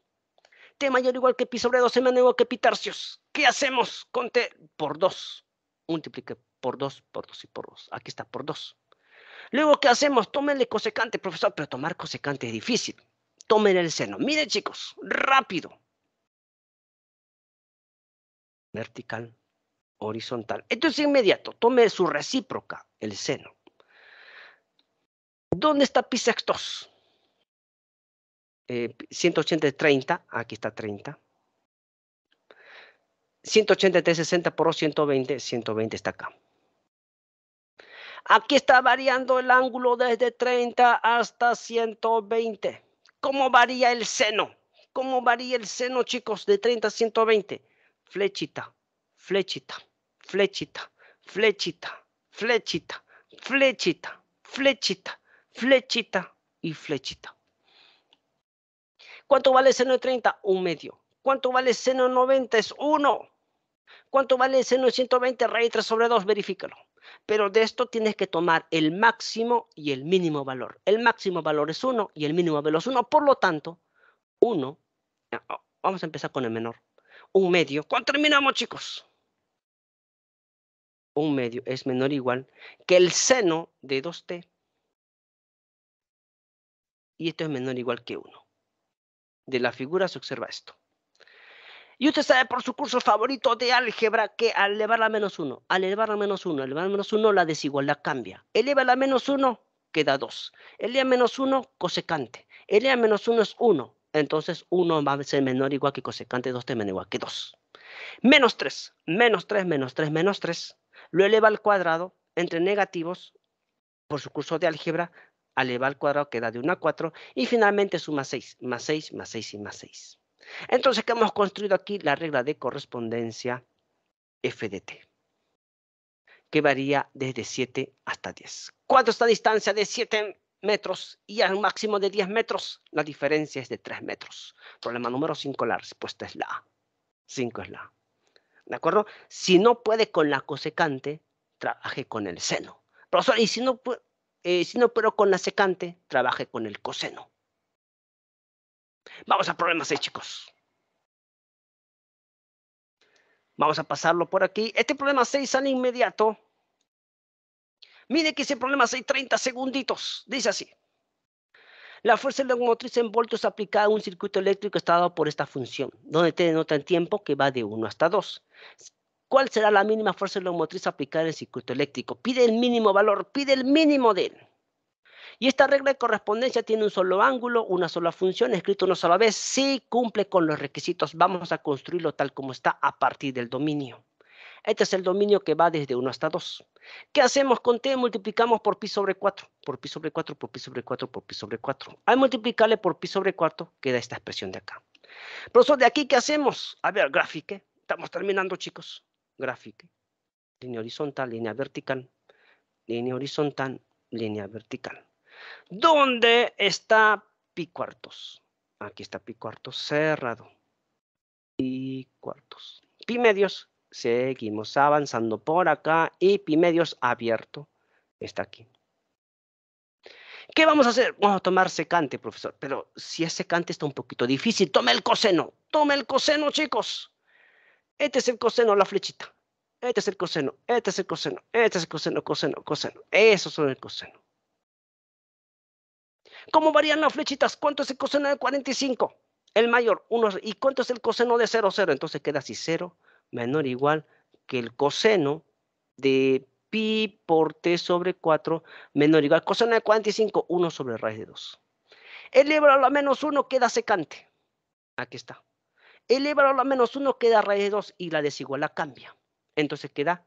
T mayor igual que pi sobre 12 menos igual que pi tercios. ¿Qué hacemos con T? Por 2. Multiplique por 2, por 2 y por 2. Aquí está, por 2. Luego, ¿qué hacemos? Tómenle cosecante, profesor, pero tomar cosecante es difícil. Tomen el seno. Miren, chicos, rápido. Vertical, horizontal. Esto es inmediato. Tome su recíproca, el seno. ¿Dónde está eh, pi 62? 180 30, aquí está 30. 180 de 60 por 120, 120 está acá. Aquí está variando el ángulo desde 30 hasta 120. ¿Cómo varía el seno? ¿Cómo varía el seno, chicos, de 30 a 120? Flechita, flechita, flechita, flechita, flechita, flechita, flechita, flechita y flechita. ¿Cuánto vale seno de 30? Un medio. ¿Cuánto vale seno de 90? Es 1. ¿Cuánto vale seno de 120? Raíz 3 sobre 2, verifícalo. Pero de esto tienes que tomar el máximo y el mínimo valor. El máximo valor es 1 y el mínimo valor es 1. Por lo tanto, 1, vamos a empezar con el menor. Un medio. ¿Cuánto terminamos, chicos? Un medio es menor o igual que el seno de 2t y esto es menor o igual que 1. De la figura se observa esto. Y usted sabe por su curso favorito de álgebra que al elevar a menos 1, al elevar a menos 1, al elevarla a menos 1, la desigualdad cambia. Eleva a menos 1, queda 2. Eleva a menos 1, cosecante. Eleva a menos 1 es 1. Entonces 1 va a ser menor o igual que cosecante 2 es menor igual que 2. Menos 3, menos 3, menos 3, menos 3. Lo eleva al cuadrado entre negativos por su curso de álgebra al elevar al cuadrado queda de 1 a 4 y finalmente suma 6, más 6, más 6 y más 6. Entonces, ¿qué hemos construido aquí? La regla de correspondencia f de t, que varía desde 7 hasta 10. ¿Cuánto está la distancia de 7 metros y al máximo de 10 metros? La diferencia es de 3 metros. Problema número 5, la respuesta es la A. 5 es la A. ¿De acuerdo? Si no puede con la cosecante, trabaje con el seno. Profesor, y si no puede eh, si con la secante, trabaje con el coseno. Vamos a problema 6, chicos. Vamos a pasarlo por aquí. Este problema 6 sale inmediato. Mire que ese problema 6, 30 segunditos. Dice así. La fuerza electromotriz en voltios aplicada a un circuito eléctrico está dado por esta función, donde te denota el tiempo que va de 1 hasta 2. ¿Cuál será la mínima fuerza motriz aplicada en el circuito eléctrico? Pide el mínimo valor, pide el mínimo de él. Y esta regla de correspondencia tiene un solo ángulo, una sola función, escrito una sola vez. Si cumple con los requisitos, vamos a construirlo tal como está a partir del dominio. Este es el dominio que va desde 1 hasta 2. ¿Qué hacemos con t? Multiplicamos por pi sobre 4, por pi sobre 4, por pi sobre 4, por pi sobre 4. Al multiplicarle por pi sobre 4, queda esta expresión de acá. Profesor, ¿de aquí qué hacemos? A ver, grafique. ¿eh? Estamos terminando, chicos. Gráfico. Línea horizontal, línea vertical, línea horizontal, línea vertical. ¿Dónde está pi cuartos? Aquí está pi cuartos cerrado. Pi cuartos. Pi medios, seguimos avanzando por acá y pi medios abierto está aquí. ¿Qué vamos a hacer? Vamos a tomar secante, profesor. Pero si es secante está un poquito difícil. Tome el coseno. Tome el coseno, chicos. Este es el coseno, la flechita. Este es el coseno, este es el coseno, este es el coseno, coseno, coseno. Esos son el coseno. ¿Cómo varían las flechitas? ¿Cuánto es el coseno de 45? El mayor, 1. ¿Y cuánto es el coseno de 0, 0? Entonces queda así 0 menor o igual que el coseno de pi por t sobre 4 menor o igual. Coseno de 45, 1 sobre raíz de 2. Elevado a la menos 1 queda secante. Aquí está. Eleva a la menos 1 queda raíz de 2 y la desigualdad cambia. Entonces queda,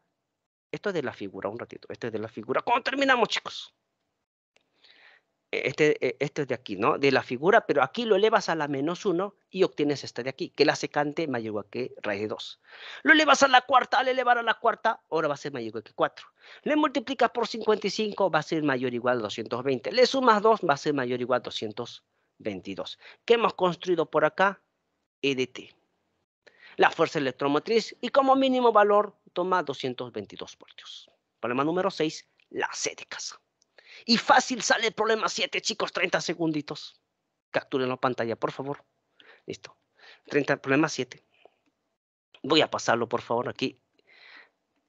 esto es de la figura, un ratito, esto es de la figura. ¿Cómo terminamos, chicos? Este, e, es de aquí, ¿no? De la figura, pero aquí lo elevas a la menos 1 y obtienes esta de aquí, que la secante mayor o igual que raíz de 2. Lo elevas a la cuarta, al elevar a la cuarta, ahora va a ser mayor igual que 4. Le multiplicas por 55, va a ser mayor o igual a 220. Le sumas 2, va a ser mayor o igual a 222. ¿Qué hemos construido por acá? EDT, La fuerza electromotriz y como mínimo valor toma 222 voltios. Problema número 6, la C de casa. Y fácil sale el problema 7, chicos, 30 segunditos. Capturen la pantalla, por favor. Listo. 30, problema 7. Voy a pasarlo, por favor, aquí.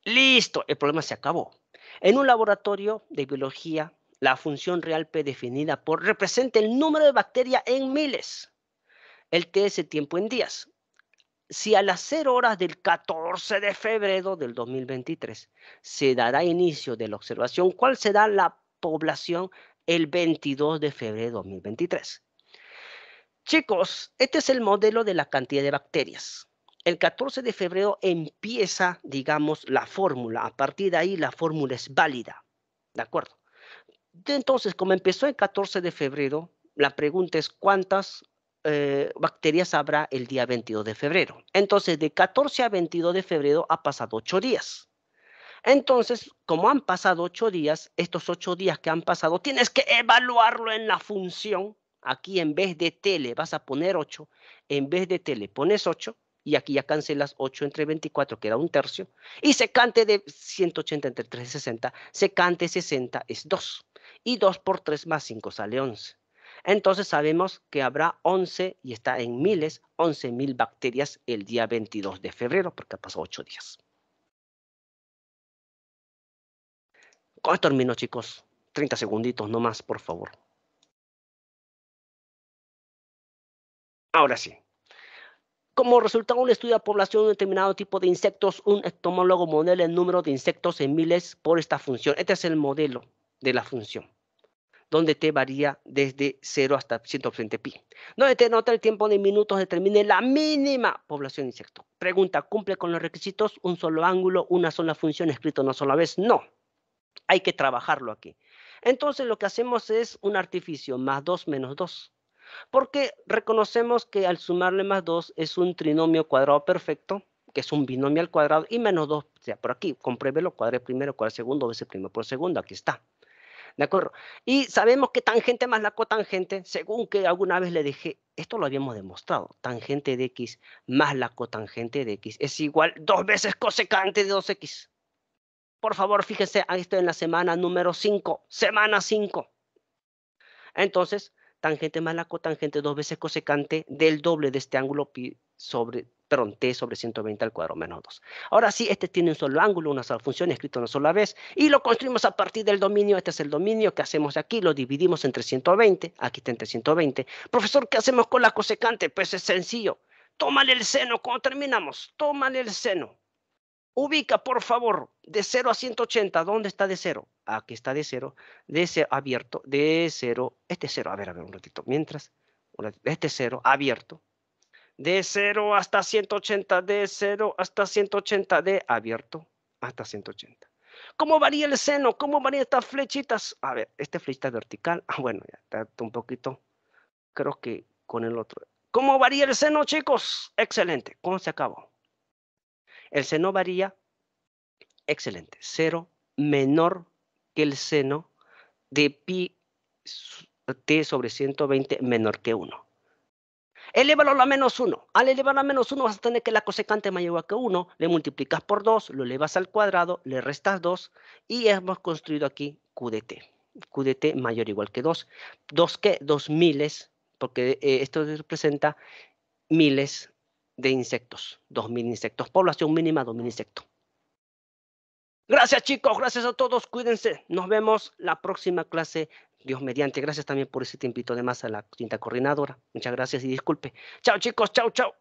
Listo, el problema se acabó. En un laboratorio de biología, la función real P definida por representa el número de bacterias en miles el TS tiempo en días. Si a las 0 horas del 14 de febrero del 2023 se dará inicio de la observación, ¿cuál será la población el 22 de febrero de 2023? Chicos, este es el modelo de la cantidad de bacterias. El 14 de febrero empieza, digamos, la fórmula. A partir de ahí la fórmula es válida. ¿De acuerdo? Entonces, como empezó el 14 de febrero, la pregunta es cuántas eh, bacterias habrá el día 22 de febrero. Entonces, de 14 a 22 de febrero ha pasado 8 días. Entonces, como han pasado 8 días, estos 8 días que han pasado, tienes que evaluarlo en la función. Aquí en vez de tele vas a poner 8, en vez de tele pones 8 y aquí ya cancelas 8 entre 24, queda un tercio, y secante de 180 entre 360, secante secante 60 es 2, y 2 por 3 más 5 sale 11 entonces sabemos que habrá 11, y está en miles, mil bacterias el día 22 de febrero, porque ha pasado 8 días. esto termino, chicos? 30 segunditos nomás, por favor. Ahora sí. Como resultado de un estudio de población de un determinado tipo de insectos, un entomólogo modela el número de insectos en miles por esta función. Este es el modelo de la función donde t varía desde 0 hasta 180 pi, donde t nota el tiempo de minutos determine la mínima población de insecto. Pregunta, ¿cumple con los requisitos un solo ángulo, una sola función escrito una sola vez? No, hay que trabajarlo aquí. Entonces lo que hacemos es un artificio, más 2 menos 2, porque reconocemos que al sumarle más 2 es un trinomio cuadrado perfecto, que es un binomio al cuadrado, y menos 2, o sea, por aquí, compruébelo, cuadré primero, cuadré segundo, veces primero por segundo, aquí está. ¿De acuerdo? Y sabemos que tangente más la cotangente, según que alguna vez le dejé, esto lo habíamos demostrado, tangente de x más la cotangente de x es igual dos veces cosecante de 2x. Por favor, fíjense ahí esto en la semana número 5, semana 5. Entonces, tangente más la cotangente dos veces cosecante del doble de este ángulo pi sobre perdón, t sobre 120 al cuadrado menos 2. Ahora sí, este tiene un solo ángulo, una sola función, escrito una sola vez, y lo construimos a partir del dominio. Este es el dominio que hacemos aquí, lo dividimos entre 120, aquí está entre 120. Profesor, ¿qué hacemos con la cosecante? Pues es sencillo. Tómale el seno, cuando terminamos, tómale el seno. Ubica, por favor, de 0 a 180, ¿dónde está de 0? Aquí está de 0, de 0 abierto, de 0, este 0, a ver, a ver un ratito, mientras, este 0 abierto, de 0 hasta 180, de 0 hasta 180, de abierto hasta 180. ¿Cómo varía el seno? ¿Cómo varían estas flechitas? A ver, esta flechita vertical, ah, bueno, ya está un poquito, creo que con el otro. ¿Cómo varía el seno, chicos? Excelente, ¿cómo se acabó? El seno varía, excelente, 0 menor que el seno de pi t sobre 120 menor que 1. Elévalo a menos 1. Al elevarlo a menos 1 vas a tener que la cosecante es mayor que 1, le multiplicas por 2, lo elevas al cuadrado, le restas 2 y hemos construido aquí QDT. QDT mayor o igual que 2. ¿Dos qué? Dos miles, porque eh, esto representa miles de insectos. Dos mil insectos. Población mínima, mil insectos. Gracias chicos, gracias a todos, cuídense. Nos vemos la próxima clase Dios mediante. Gracias también por ese tiempito de más a la quinta coordinadora. Muchas gracias y disculpe. Chao chicos, chao, chao.